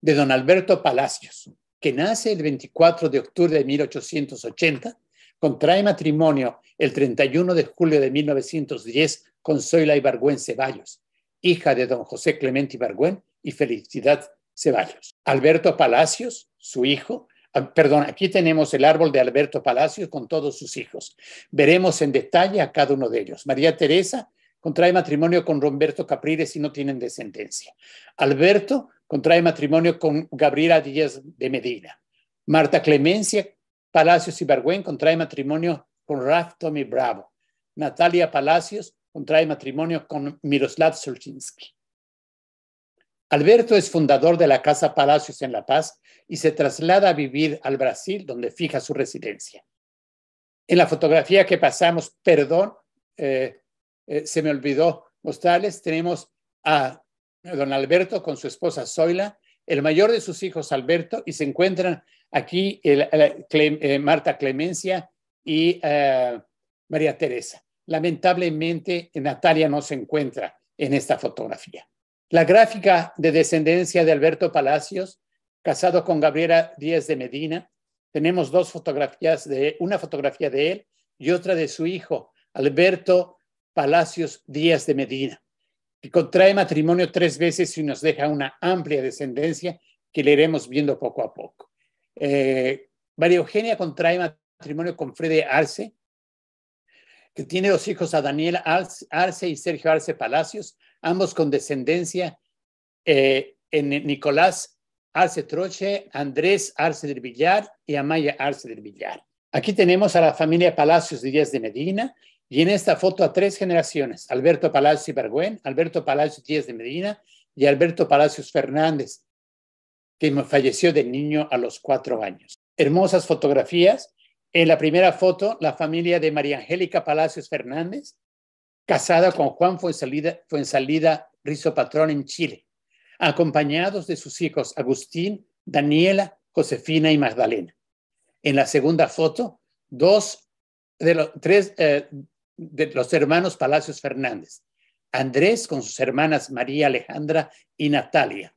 de don Alberto Palacios, que nace el 24 de octubre de 1880, contrae matrimonio el 31 de julio de 1910 Zoila Ibargüen Ceballos, hija de don José Clemente Ibargüen y Felicidad Ceballos. Alberto Palacios, su hijo, ah, perdón, aquí tenemos el árbol de Alberto Palacios con todos sus hijos. Veremos en detalle a cada uno de ellos. María Teresa contrae matrimonio con Romberto Capriles y no tienen descendencia. Alberto contrae matrimonio con Gabriela Díaz de Medina. Marta Clemencia Palacios y contrae matrimonio con Raf Tommy Bravo. Natalia Palacios contrae matrimonio con Miroslav Surchinsky. Alberto es fundador de la Casa Palacios en La Paz y se traslada a vivir al Brasil, donde fija su residencia. En la fotografía que pasamos, perdón, eh, eh, se me olvidó mostrarles, tenemos a don Alberto con su esposa Zoila, el mayor de sus hijos Alberto, y se encuentran aquí eh, Marta Clemencia y María Teresa. Lamentablemente, Natalia no se encuentra en esta fotografía. La gráfica de descendencia de Alberto Palacios, casado con Gabriela Díaz de Medina, tenemos dos fotografías de una fotografía de él y otra de su hijo, Alberto Palacios Díaz de Medina, que contrae matrimonio tres veces y nos deja una amplia descendencia que le iremos viendo poco a poco. Eh, María Eugenia contrae matrimonio con Freddy Arce, que tiene dos hijos a Daniel Arce y Sergio Arce Palacios, ambos con descendencia eh, en Nicolás Arce Troche, Andrés Arce del Villar y Amaya Arce del Villar. Aquí tenemos a la familia Palacios Díaz de Medina y en esta foto a tres generaciones, Alberto Palacios Ibargüen, Alberto Palacios Díaz de Medina y Alberto Palacios Fernández, que falleció de niño a los cuatro años. Hermosas fotografías en la primera foto, la familia de María Angélica Palacios Fernández, casada con Juan Fuensalida, Fuensalida Rizo Patrón en Chile, acompañados de sus hijos Agustín, Daniela, Josefina y Magdalena. En la segunda foto, dos de los tres eh, de los hermanos Palacios Fernández, Andrés con sus hermanas María Alejandra y Natalia,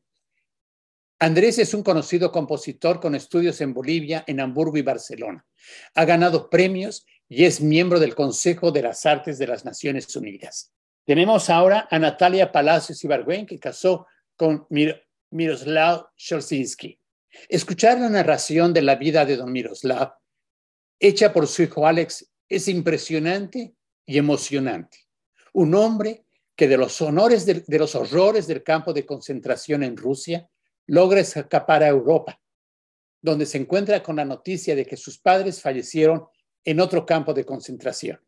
Andrés es un conocido compositor con estudios en Bolivia, en Hamburgo y Barcelona. Ha ganado premios y es miembro del Consejo de las Artes de las Naciones Unidas. Tenemos ahora a Natalia Palacios Ibargüen, que casó con Miroslav Sholzinski. Escuchar la narración de la vida de don Miroslav, hecha por su hijo Alex, es impresionante y emocionante. Un hombre que de los honores de los horrores del campo de concentración en Rusia logra escapar a Europa, donde se encuentra con la noticia de que sus padres fallecieron en otro campo de concentración.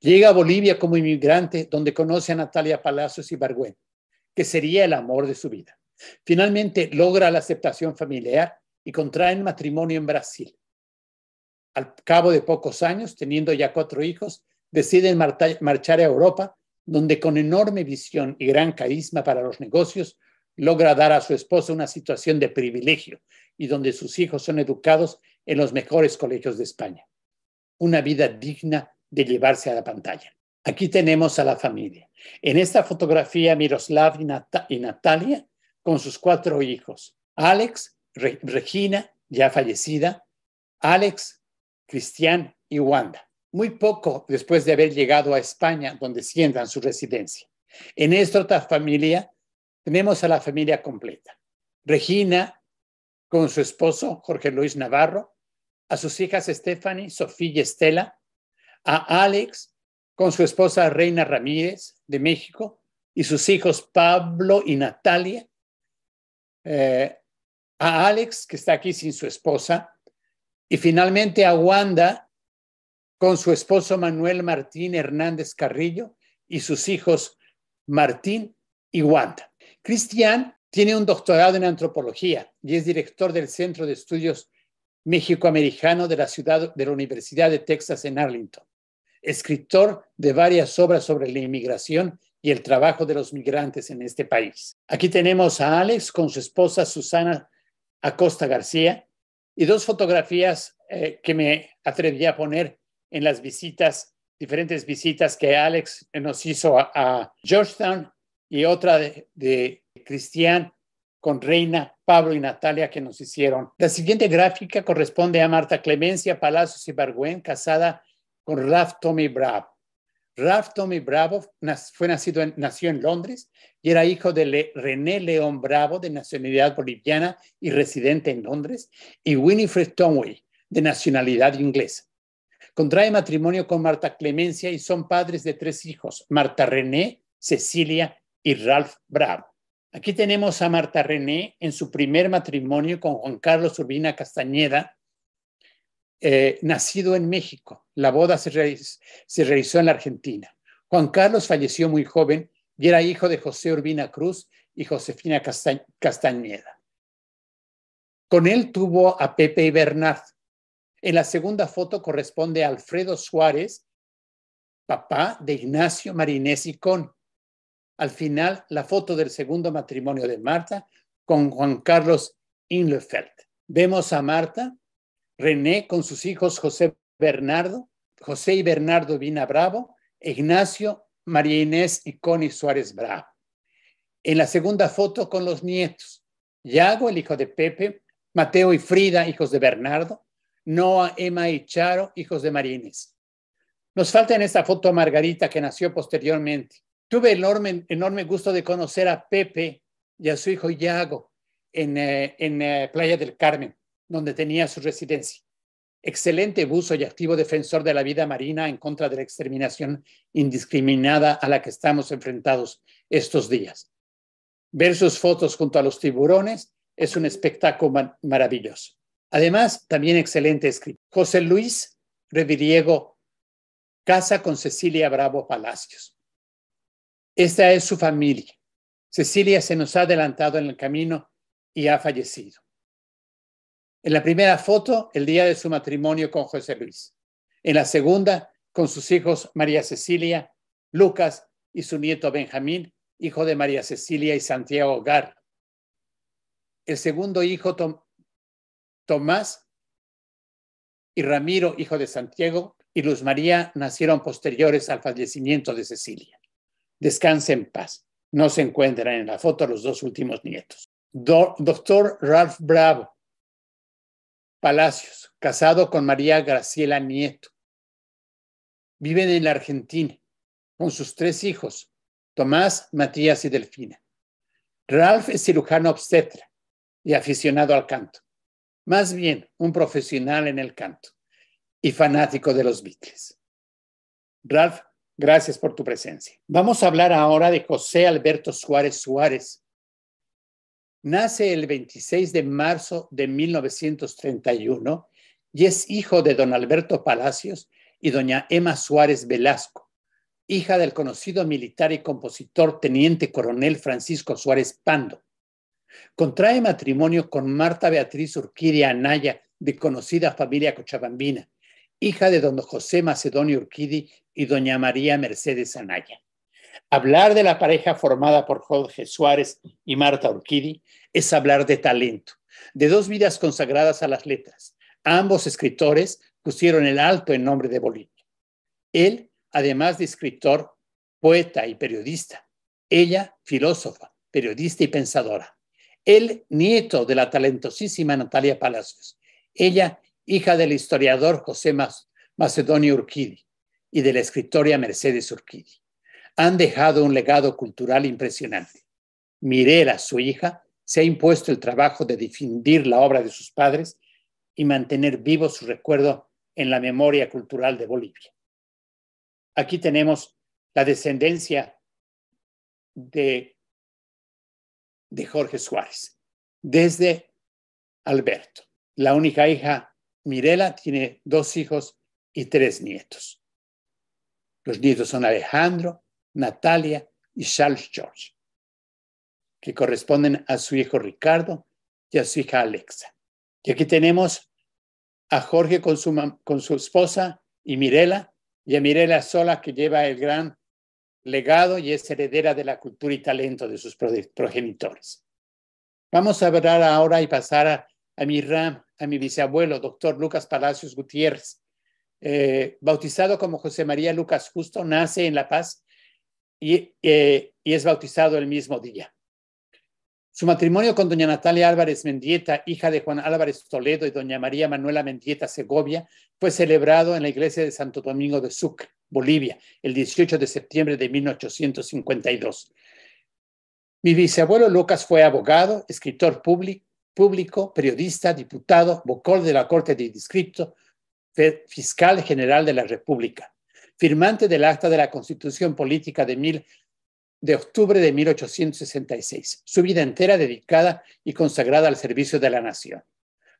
Llega a Bolivia como inmigrante, donde conoce a Natalia Palacios y Barguén, que sería el amor de su vida. Finalmente logra la aceptación familiar y contraen matrimonio en Brasil. Al cabo de pocos años, teniendo ya cuatro hijos, deciden marchar a Europa, donde con enorme visión y gran carisma para los negocios logra dar a su esposa una situación de privilegio y donde sus hijos son educados en los mejores colegios de España. Una vida digna de llevarse a la pantalla. Aquí tenemos a la familia. En esta fotografía, Miroslav y, Natalia con sus cuatro hijos. Alex, Regina, ya fallecida, Alex, Cristian y Wanda. Muy poco después de haber llegado a España, donde sientan su residencia. En esta otra familia tenemos a la familia completa. Regina con su esposo Jorge Luis Navarro, a sus hijas Stephanie, Sofía y Estela, a Alex con su esposa Reina Ramírez de México y sus hijos Pablo y Natalia, eh, a Alex que está aquí sin su esposa y finalmente a Wanda con su esposo Manuel Martín Hernández Carrillo y sus hijos Martín y Wanda. Cristian tiene un doctorado en antropología y es director del Centro de Estudios México-Americano de la Universidad de Texas en Arlington, escritor de varias obras sobre la inmigración y el trabajo de los migrantes en este país. Aquí tenemos a Alex con su esposa Susana Acosta García y dos fotografías eh, que me atreví a poner en las visitas, diferentes visitas que Alex nos hizo a Georgetown y otra de, de Cristian con Reina, Pablo y Natalia que nos hicieron. La siguiente gráfica corresponde a Marta Clemencia Palacios y Bargüen, casada con Ralph Tommy Bravo. Ralph Tommy Bravo fue nacido nació en Londres y era hijo de René León Bravo, de nacionalidad boliviana y residente en Londres, y Winifred Tomway de nacionalidad inglesa. Contrae matrimonio con Marta Clemencia y son padres de tres hijos, Marta René, Cecilia y Ralph Bravo. Aquí tenemos a Marta René en su primer matrimonio con Juan Carlos Urbina Castañeda, eh, nacido en México. La boda se, realizó, en la Argentina. Juan Carlos falleció muy joven y era hijo de José Urbina Cruz y Josefina Castañeda. Con él tuvo a Pepe y Bernard. En la segunda foto corresponde a Alfredo Suárez, papá de Ignacio Marinés y Con al final la foto del segundo matrimonio de Marta con Juan Carlos Inlefeld. Vemos a Marta, René con sus hijos José Bernardo, José y Bernardo Vina Bravo, Ignacio, María Inés y Connie Suárez Bravo. En la segunda foto con los nietos, Yago, el hijo de Pepe, Mateo y Frida, hijos de Bernardo, Noah, Emma y Charo, hijos de María Inés. Nos falta en esta foto a Margarita, que nació posteriormente, Tuve enorme, enorme gusto de conocer a Pepe y a su hijo Iago en, eh, eh, Playa del Carmen, donde tenía su residencia. Excelente buzo y activo defensor de la vida marina en contra de la exterminación indiscriminada a la que estamos enfrentados estos días. Ver sus fotos junto a los tiburones es un espectáculo maravilloso. Además, también excelente escritor. José Luis Reviriego casa con Cecilia Bravo Palacios. Esta es su familia. Cecilia se nos ha adelantado en el camino y ha fallecido. En la primera foto, el día de su matrimonio con José Luis. En la segunda, con sus hijos María Cecilia, Lucas y su nieto Benjamín, hijo de María Cecilia y Santiago Gar. El segundo hijo, Tomás y Ramiro, hijo de Santiago, y Luz María nacieron posteriores al fallecimiento de Cecilia descanse en paz. No se encuentran en la foto los dos últimos nietos. Doctor Ralph Bravo Palacios, casado con María Graciela Nieto. Viven en la Argentina con sus tres hijos, Tomás, Matías y Delfina. Ralph es cirujano obstetra y aficionado al canto. Más bien, un profesional en el canto y fanático de los Beatles. Ralph Gracias por tu presencia. Vamos a hablar ahora de José Alberto Suárez Suárez. Nace el 26 de marzo de 1931 y es hijo de don Alberto Palacios y doña Emma Suárez Velasco, hija del conocido militar y compositor teniente coronel Francisco Suárez Pando. Contrae matrimonio con Marta Beatriz Urquiria Anaya, de conocida familia cochabambina, hija de don José Macedonio Urquidi y doña María Mercedes Anaya. Hablar de la pareja formada por Jorge Suárez y Marta Urquidi es hablar de talento, de dos vidas consagradas a las letras. Ambos escritores pusieron el alto en nombre de Bolivia. Él, además de escritor, poeta y periodista. Ella, filósofa, periodista y pensadora. Él, nieto de la talentosísima Natalia Palacios. Ella, hija del historiador José Macedonio Urquidi y de la escritora Mercedes Urquidi. Han dejado un legado cultural impresionante. Mirela, su hija, se ha impuesto el trabajo de difundir la obra de sus padres y mantener vivo su recuerdo en la memoria cultural de Bolivia. Aquí tenemos la descendencia de, de Jorge Suárez, desde Alberto, la única hija Mirela tiene dos hijos y tres nietos. Los nietos son Alejandro, Natalia y Charles George, que corresponden a su hijo Ricardo y a su hija Alexa. Y aquí tenemos a Jorge con su, esposa y Mirela, y a Mirela sola que lleva el gran legado y es heredera de la cultura y talento de sus progenitores. Vamos a hablar ahora y pasar a, a Miram a mi bisabuelo, doctor Lucas Palacios Gutiérrez. Eh, bautizado como José María Lucas Justo, nace en La Paz y, eh, y es bautizado el mismo día. Su matrimonio con doña Natalia Álvarez Mendieta, hija de Juan Álvarez Toledo y doña María Manuela Mendieta Segovia, fue celebrado en la iglesia de Santo Domingo de Sucre, Bolivia, el 18 de septiembre de 1852. Mi bisabuelo Lucas fue abogado, escritor público, público, periodista, diputado, vocal de la Corte de Distrito, fiscal general de la República, firmante del Acta de la Constitución Política de, mil, de octubre de 1866, su vida entera dedicada y consagrada al servicio de la nación.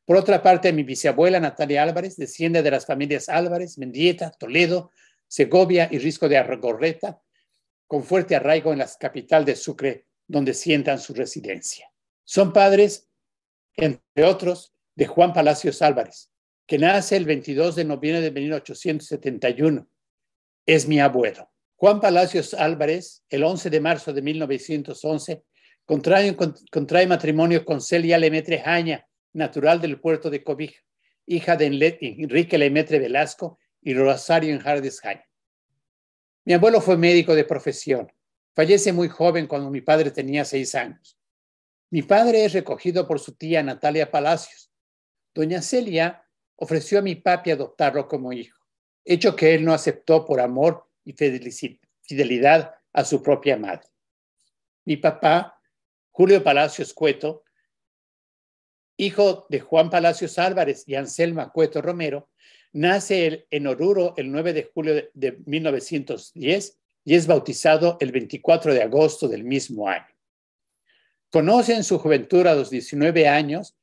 Por otra parte, mi bisabuela Natalia Álvarez desciende de las familias Álvarez, Mendieta, Toledo, Segovia y Risco de Argorreta, con fuerte arraigo en la capital de Sucre, donde sientan su residencia. Son padres entre otros, de Juan Palacios Álvarez, que nace el 22 de noviembre de 1871. Es mi abuelo. Juan Palacios Álvarez, el 11 de marzo de 1911, contrae, matrimonio con Celia Lemetre Jaña, natural del puerto de Cobija, hija de Enrique Lemetre Velasco y Rosario Enjardes Jaña. Mi abuelo fue médico de profesión. Fallece muy joven cuando mi padre tenía seis años. Mi padre es recogido por su tía Natalia Palacios. Doña Celia ofreció a mi papi adoptarlo como hijo, hecho que él no aceptó por amor y fidelidad a su propia madre. Mi papá, Julio Palacios Cueto, hijo de Juan Palacios Álvarez y Anselma Cueto Romero, nace en Oruro el 9 de julio de 1910 y es bautizado el 24 de agosto del mismo año. Conoce en su juventud, a los 19 años,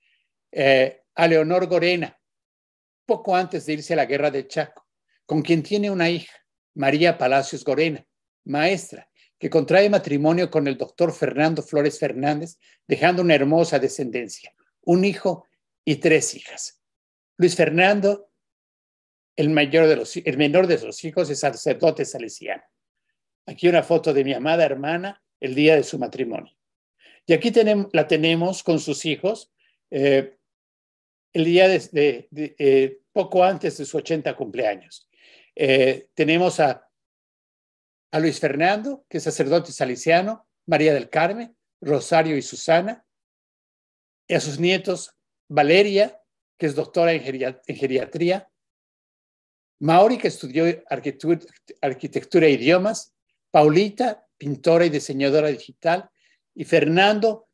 eh, a Leonor Gorena, poco antes de irse a la guerra de Chaco, con quien tiene una hija, María Palacios Gorena, maestra, que contrae matrimonio con el doctor Fernando Flores Fernández, dejando una hermosa descendencia, un hijo y tres hijas. Luis Fernando, el, mayor de los, el menor de sus hijos, es sacerdote salesiano. Aquí una foto de mi amada hermana el día de su matrimonio. Y aquí la tenemos con sus hijos eh, el día de, eh, poco antes de su 80 cumpleaños. Eh, tenemos a, Luis Fernando, que es sacerdote saliciano, María del Carmen, Rosario y Susana, y a sus nietos Valeria, que es doctora en, geriatría, Mauri, que estudió arquitectura e idiomas, Paulita, pintora y diseñadora digital, y Fernando,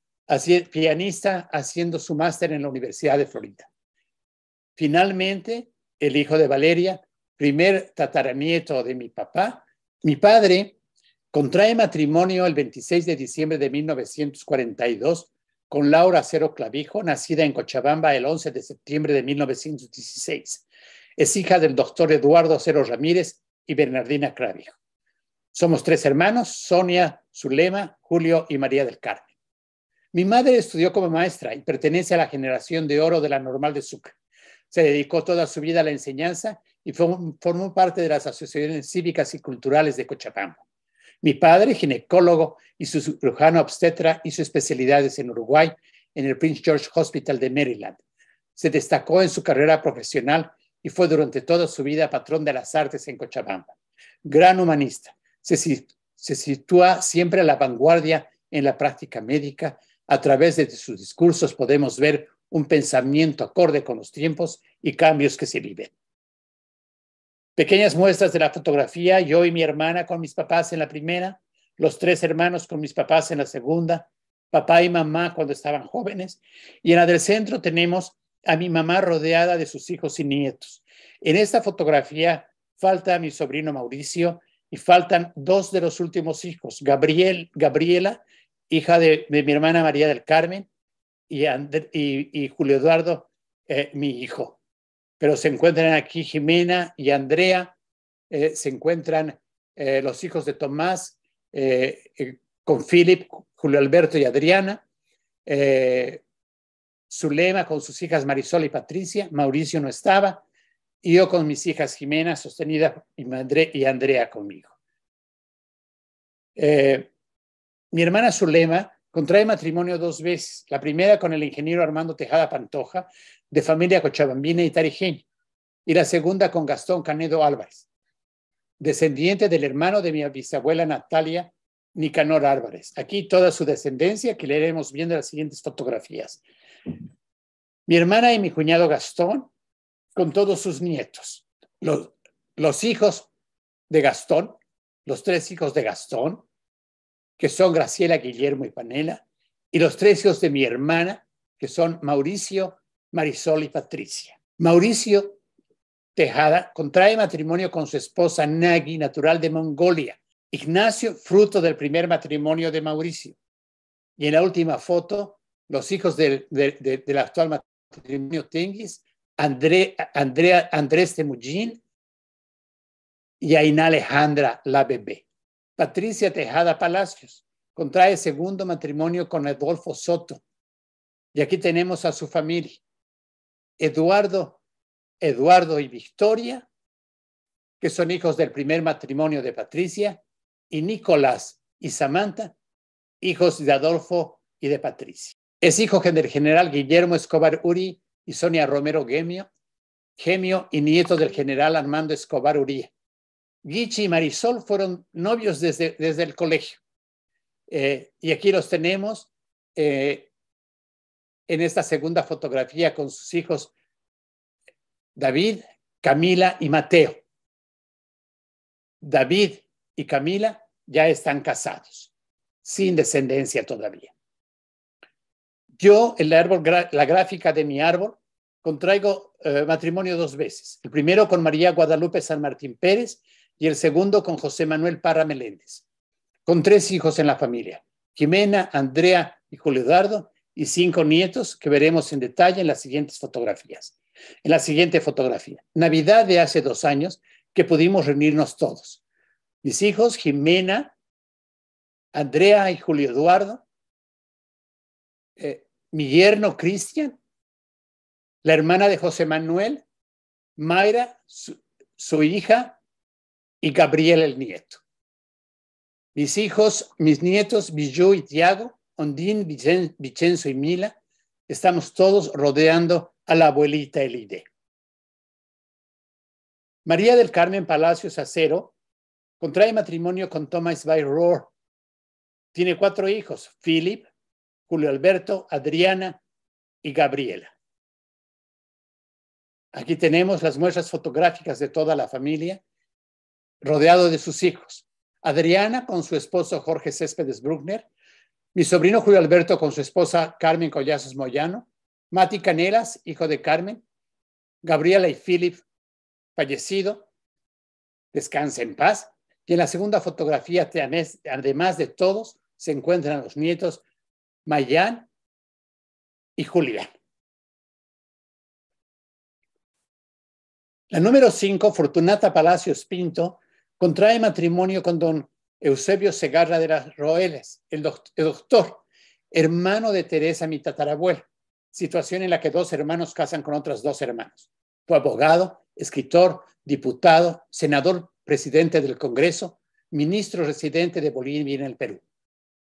pianista, haciendo su máster en la Universidad de Florida. Finalmente, el hijo de Valeria, primer tataranieto de mi papá, mi padre, contrae matrimonio el 26 de diciembre de 1942 con Laura Cero Clavijo, nacida en Cochabamba el 11 de septiembre de 1916. Es hija del doctor Eduardo Cero Ramírez y Bernardina Clavijo. Somos tres hermanos, Sonia, Zulema, Julio y María del Carmen. Mi madre estudió como maestra y pertenece a la generación de oro de la Normal de Sucre. Se dedicó toda su vida a la enseñanza y formó parte de las asociaciones cívicas y culturales de Cochabamba. Mi padre, ginecólogo y su cirujano obstetra, hizo especialidades en Uruguay en el Prince George Hospital de Maryland. Se destacó en su carrera profesional y fue durante toda su vida patrón de las artes en Cochabamba. Gran humanista, se, sitúa siempre a la vanguardia en la práctica médica. A través de sus discursos podemos ver un pensamiento acorde con los tiempos y cambios que se viven. Pequeñas muestras de la fotografía, yo y mi hermana con mis papás en la primera, los tres hermanos con mis papás en la segunda, papá y mamá cuando estaban jóvenes, y en la del centro tenemos a mi mamá rodeada de sus hijos y nietos. En esta fotografía falta a mi sobrino Mauricio, y faltan dos de los últimos hijos, Gabriel, Gabriela, hija de, mi hermana María del Carmen, y, Julio Eduardo, eh, mi hijo. Pero se encuentran aquí Jimena y Andrea, eh, se encuentran eh, los hijos de Tomás, con Philip, Julio Alberto y Adriana, Zulema con sus hijas Marisol y Patricia, Mauricio no estaba, y yo con mis hijas Jimena, sostenida, y Andrea conmigo. Eh, mi hermana Zulema contrae matrimonio dos veces, la primera con el ingeniero Armando Tejada Pantoja, de familia cochabambina y tarijeña, y la segunda con Gastón Canedo Álvarez, descendiente del hermano de mi bisabuela Natalia Nicanor Álvarez. Aquí toda su descendencia que leeremos viendo las siguientes fotografías. Mi hermana y mi cuñado Gastón con todos sus nietos. Los, hijos de Gastón, los tres hijos de Gastón, que son Graciela, Guillermo y Panela, y los tres hijos de mi hermana, que son Mauricio, Marisol y Patricia. Mauricio Tejada contrae matrimonio con su esposa Nagui, natural de Mongolia. Ignacio, fruto del primer matrimonio de Mauricio. Y en la última foto, los hijos del, actual matrimonio Tengis, Andrea, Andrés Temujín y Aina Alejandra, la bebé. Patricia Tejada Palacios contrae segundo matrimonio con Adolfo Soto. Y aquí tenemos a su familia. Eduardo, Eduardo y Victoria, que son hijos del primer matrimonio de Patricia, y Nicolás y Samantha, hijos de Adolfo y de Patricia. Es hijo del general Guillermo Escobar Uri y Sonia Romero Gemio, gemio y nieto del general Armando Escobar Uría. Guichi y Marisol fueron novios desde, desde el colegio. Eh, y aquí los tenemos eh, en esta segunda fotografía con sus hijos David, Camila y Mateo. David y Camila ya están casados, sin descendencia todavía yo en la, árbol, la gráfica de mi árbol contraigo eh, matrimonio dos veces. El primero con María Guadalupe San Martín Pérez y el segundo con José Manuel Parra Meléndez, con tres hijos en la familia, Jimena, Andrea y Julio Eduardo, y cinco nietos que veremos en detalle en las siguientes fotografías. En la siguiente fotografía, Navidad de hace dos años, que pudimos reunirnos todos. Mis hijos, Jimena, Andrea y Julio Eduardo, eh, mi yerno Cristian, la hermana de José Manuel, Mayra, su, hija, y Gabriel el nieto. Mis hijos, mis nietos, Villú y Tiago, Ondín, Vicenzo y Mila, estamos todos rodeando a la abuelita Elide. María del Carmen Palacios Acero contrae matrimonio con Thomas Bayror. Tiene cuatro hijos, Philip, Julio Alberto, Adriana y Gabriela. Aquí tenemos las muestras fotográficas de toda la familia, rodeado de sus hijos. Adriana con su esposo Jorge Céspedes Bruckner, mi sobrino Julio Alberto con su esposa Carmen Collazos Moyano, Mati Canelas, hijo de Carmen, Gabriela y Philip, fallecido, descansa en paz. Y en la segunda fotografía, además de todos, se encuentran los nietos Mayán y Julián. La número cinco, Fortunata Palacios Pinto, contrae matrimonio con don Eusebio Segarra de las Roeles, el, doctor, hermano de Teresa, mi tatarabuela, situación en la que dos hermanos casan con otras dos hermanas. Fue abogado, escritor, diputado, senador, presidente del Congreso, ministro residente de Bolivia en el Perú.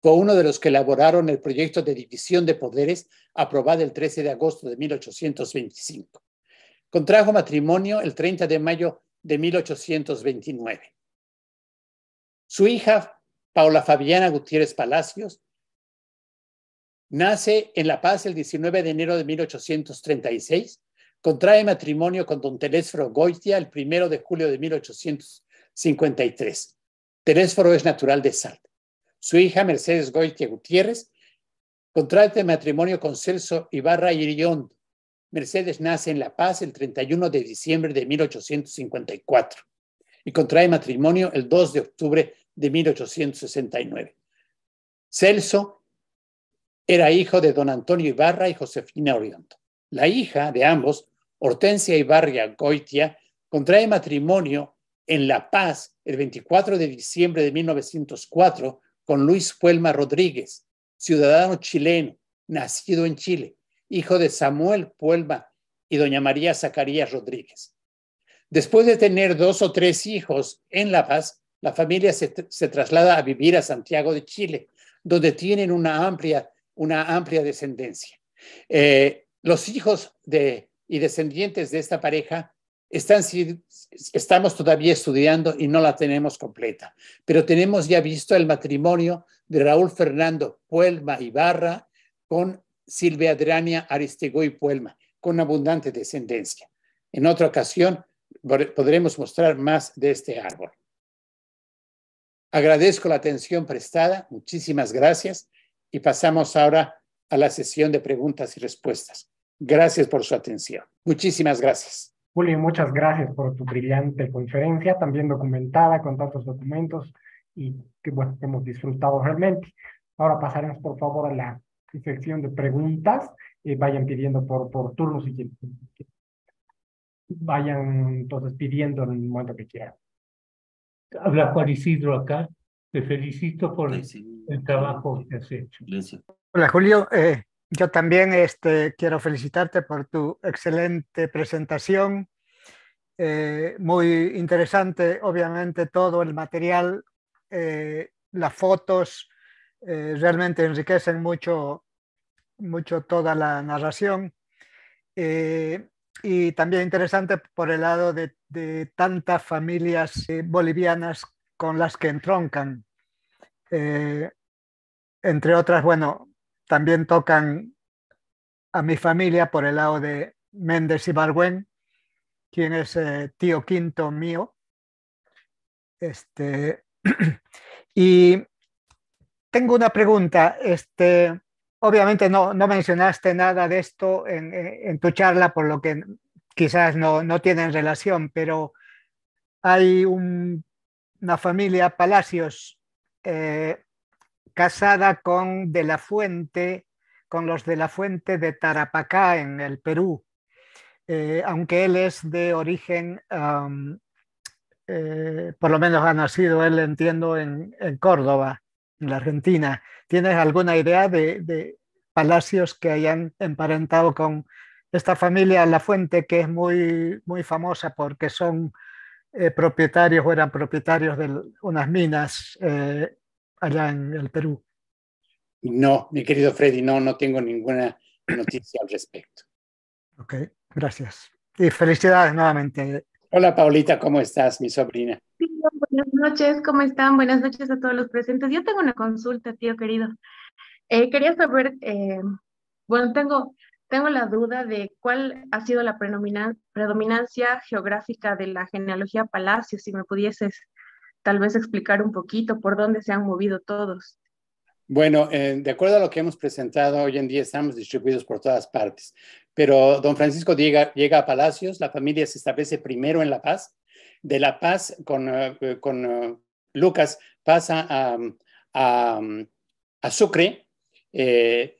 Fue uno de los que elaboraron el proyecto de división de poderes aprobado el 13 de agosto de 1825. Contrajo matrimonio el 30 de mayo de 1829. Su hija, Paula Fabiana Gutiérrez Palacios, nace en La Paz el 19 de enero de 1836, contrae matrimonio con don Telésforo Goitia el 1 de julio de 1853. Telésforo es natural de Sal su hija Mercedes Goitia Gutiérrez, contrae matrimonio con Celso Ibarra Iriondo. Mercedes nace en La Paz el 31 de diciembre de 1854 y contrae matrimonio el 2 de octubre de 1869. Celso era hijo de don Antonio Ibarra y Josefina Oriondo. La hija de ambos, Hortensia Ibarra Goitia, contrae matrimonio en La Paz el 24 de diciembre de 1904 con Luis Puelma Rodríguez, ciudadano chileno, nacido en Chile, hijo de Samuel Puelma y doña María Zacarías Rodríguez. Después de tener dos o tres hijos en La Paz, la familia se, traslada a vivir a Santiago de Chile, donde tienen una amplia, una amplia descendencia. Eh, los hijos de, y descendientes de esta pareja estamos todavía estudiando y no la tenemos completa, pero tenemos ya visto el matrimonio de Raúl Fernando Puelma Ibarra con Silvia Adriana Aristegui Puelma, con abundante descendencia. En otra ocasión podremos mostrar más de este árbol. Agradezco la atención prestada, muchísimas gracias, y pasamos ahora a la sesión de preguntas y respuestas. Gracias por su atención. Muchísimas gracias. Julio, muchas gracias por tu brillante conferencia, también documentada con tantos documentos y que bueno, hemos disfrutado realmente. Ahora pasaremos por favor a la sección de preguntas. Eh, vayan pidiendo por, por turnos y que Vayan todos pidiendo en el momento que quieran. Habla Juan Isidro acá. Te felicito por el trabajo que has hecho. Hola Julio, eh, yo también este, quiero felicitarte por tu excelente presentación. Eh, muy interesante, obviamente, todo el material, eh, las fotos, eh, realmente enriquecen mucho, mucho toda la narración. y también interesante por el lado de, de tantas familias bolivianas con las que entroncan. entre otras, bueno, también tocan a mi familia por el lado de Méndez y Bargüen, quien es eh, tío quinto mío. Este, y tengo una pregunta. Este, obviamente no, mencionaste nada de esto en, tu charla, por lo que quizás no, tienen relación, pero hay una familia Palacios eh, casada con De la Fuente, con los De la Fuente de Tarapacá, en el Perú, eh, aunque él es de origen, eh, por lo menos ha nacido, él entiendo, en, Córdoba, en la Argentina. ¿Tienes alguna idea de, palacios que hayan emparentado con esta familia La Fuente, que es muy, muy famosa porque son eh, propietarios o eran propietarios de unas minas allá en el Perú. No, mi querido Freddy, no, no tengo ninguna noticia al respecto. Ok, gracias. Y felicidades nuevamente. Hola Paulita, ¿cómo estás, mi sobrina? Buenas noches, ¿cómo están? Buenas noches a todos los presentes. Yo tengo una consulta, tío querido. Eh, quería saber, eh, bueno, tengo, tengo la duda de cuál ha sido la predominancia geográfica de la genealogía Palacio, si me pudieses tal vez explicar un poquito por dónde se han movido todos. Bueno, eh, de acuerdo a lo que hemos presentado, hoy en día estamos distribuidos por todas partes, pero don Francisco llega, llega a Palacios, la familia se establece primero en La Paz, de La Paz con, eh, eh, Lucas pasa a, Sucre,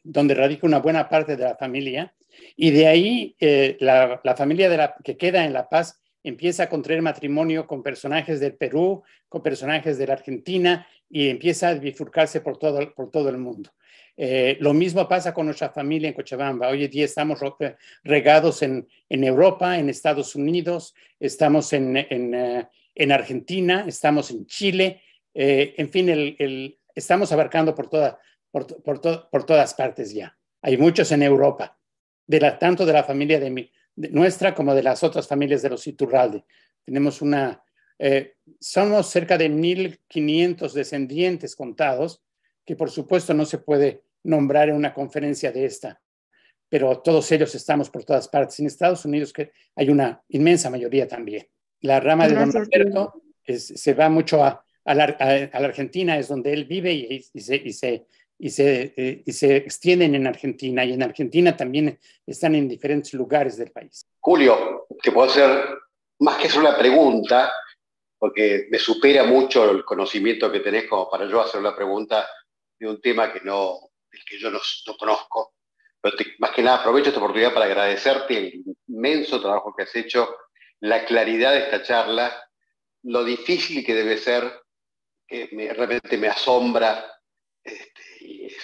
donde radica una buena parte de la familia, y de ahí la, familia de la, que queda en La Paz empieza a contraer matrimonio con personajes del Perú, con personajes de la Argentina y empieza a bifurcarse por todo, por todo el mundo. Eh, lo mismo pasa con nuestra familia en Cochabamba. Hoy en día estamos eh, regados en, Europa, en Estados Unidos, estamos en, eh, Argentina, estamos en Chile, en fin, estamos abarcando por, por, todas partes ya. Hay muchos en Europa, de la, tanto de la familia de mi, nuestra como de las otras familias de los Iturralde. Tenemos una, eh, somos cerca de 1.500 descendientes contados, que por supuesto no se puede nombrar en una conferencia de esta, pero todos ellos estamos por todas partes. En Estados Unidos que hay una inmensa mayoría también. La rama de Don Roberto se va mucho a, la, Argentina, es donde él vive y se y se, eh, y se extienden en Argentina y en Argentina también están en diferentes lugares del país. Julio, te puedo hacer más que solo una pregunta, porque me supera mucho el conocimiento que tenés como para yo hacer una pregunta de un tema que no, que yo no, conozco. Pero más que nada aprovecho esta oportunidad para agradecerte el inmenso trabajo que has hecho, la claridad de esta charla, lo difícil que debe ser, que me, realmente me asombra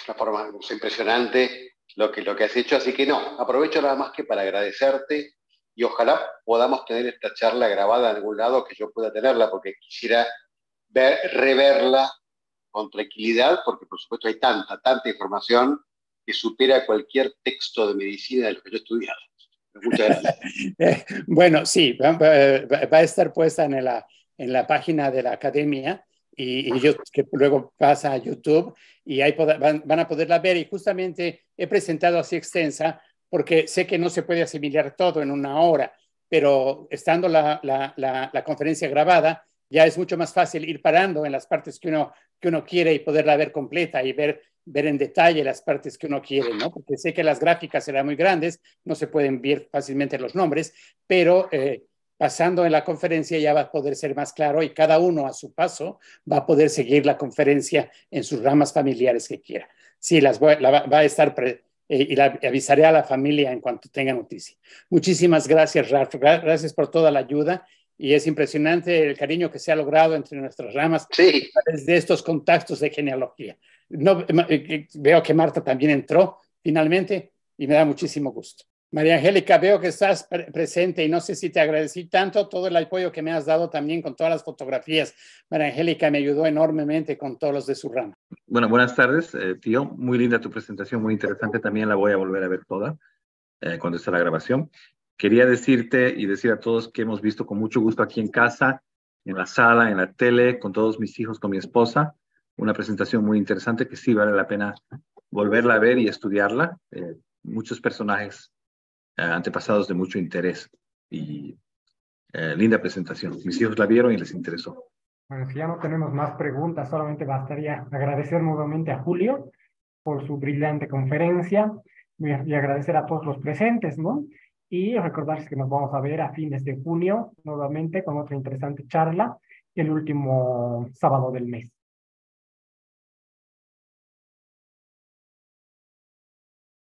es una forma pues, impresionante lo que, lo que has hecho, así que no, aprovecho nada más que para agradecerte y ojalá podamos tener esta charla grabada en algún lado que yo pueda tenerla, porque quisiera ver, reverla con tranquilidad, porque por supuesto hay tanta, tanta información que supera cualquier texto de medicina de lo que yo he estudiado. Eh, bueno, sí, va, a estar puesta en la, en la página de la academia y, que luego pasa a YouTube y ahí van, a poderla ver. Y justamente he presentado así extensa porque sé que no se puede asimilar todo en una hora, pero estando la, conferencia grabada, ya es mucho más fácil ir parando en las partes que uno, que uno quiere y poderla ver completa y ver ver en detalle las partes que uno quiere, ¿no? Porque sé que las gráficas serán muy grandes, no se pueden ver fácilmente los nombres, pero eh, pasando en la conferencia ya va a poder ser más claro y cada uno a su paso va a poder seguir la conferencia en sus ramas familiares que quiera. Sí, las va a estar eh, y la, avisaré a la familia en cuanto tenga noticia. Muchísimas gracias, Ralph. Gracias por toda la ayuda y es impresionante el cariño que se ha logrado entre nuestras ramas través desde estos contactos de genealogía. No, eh, eh, veo que Marta también entró finalmente y me da muchísimo gusto. María Angélica, veo que estás presente y no sé si te agradecí tanto todo el apoyo que me has dado también con todas las fotografías. María Angélica me ayudó enormemente con todos los de su rama. Bueno, buenas tardes, eh, tío. Muy linda tu presentación, muy interesante. También la voy a volver a ver toda eh, cuando esté la grabación. Quería decirte y decir a todos que hemos visto con mucho gusto aquí en casa, en la sala, en la tele, con todos mis hijos, con mi esposa, una presentación muy interesante que sí vale la pena volverla a ver y estudiarla. Eh, muchos personajes eh, antepasados de mucho interés. Y eh, linda presentación. Mis hijos la vieron y les interesó. Bueno, si ya no tenemos más preguntas, solamente bastaría agradecer nuevamente a Julio por su brillante conferencia y agradecer a todos los presentes, ¿no? Y recordarles que nos vamos a ver a fines de junio nuevamente con otra interesante charla el último sábado del mes.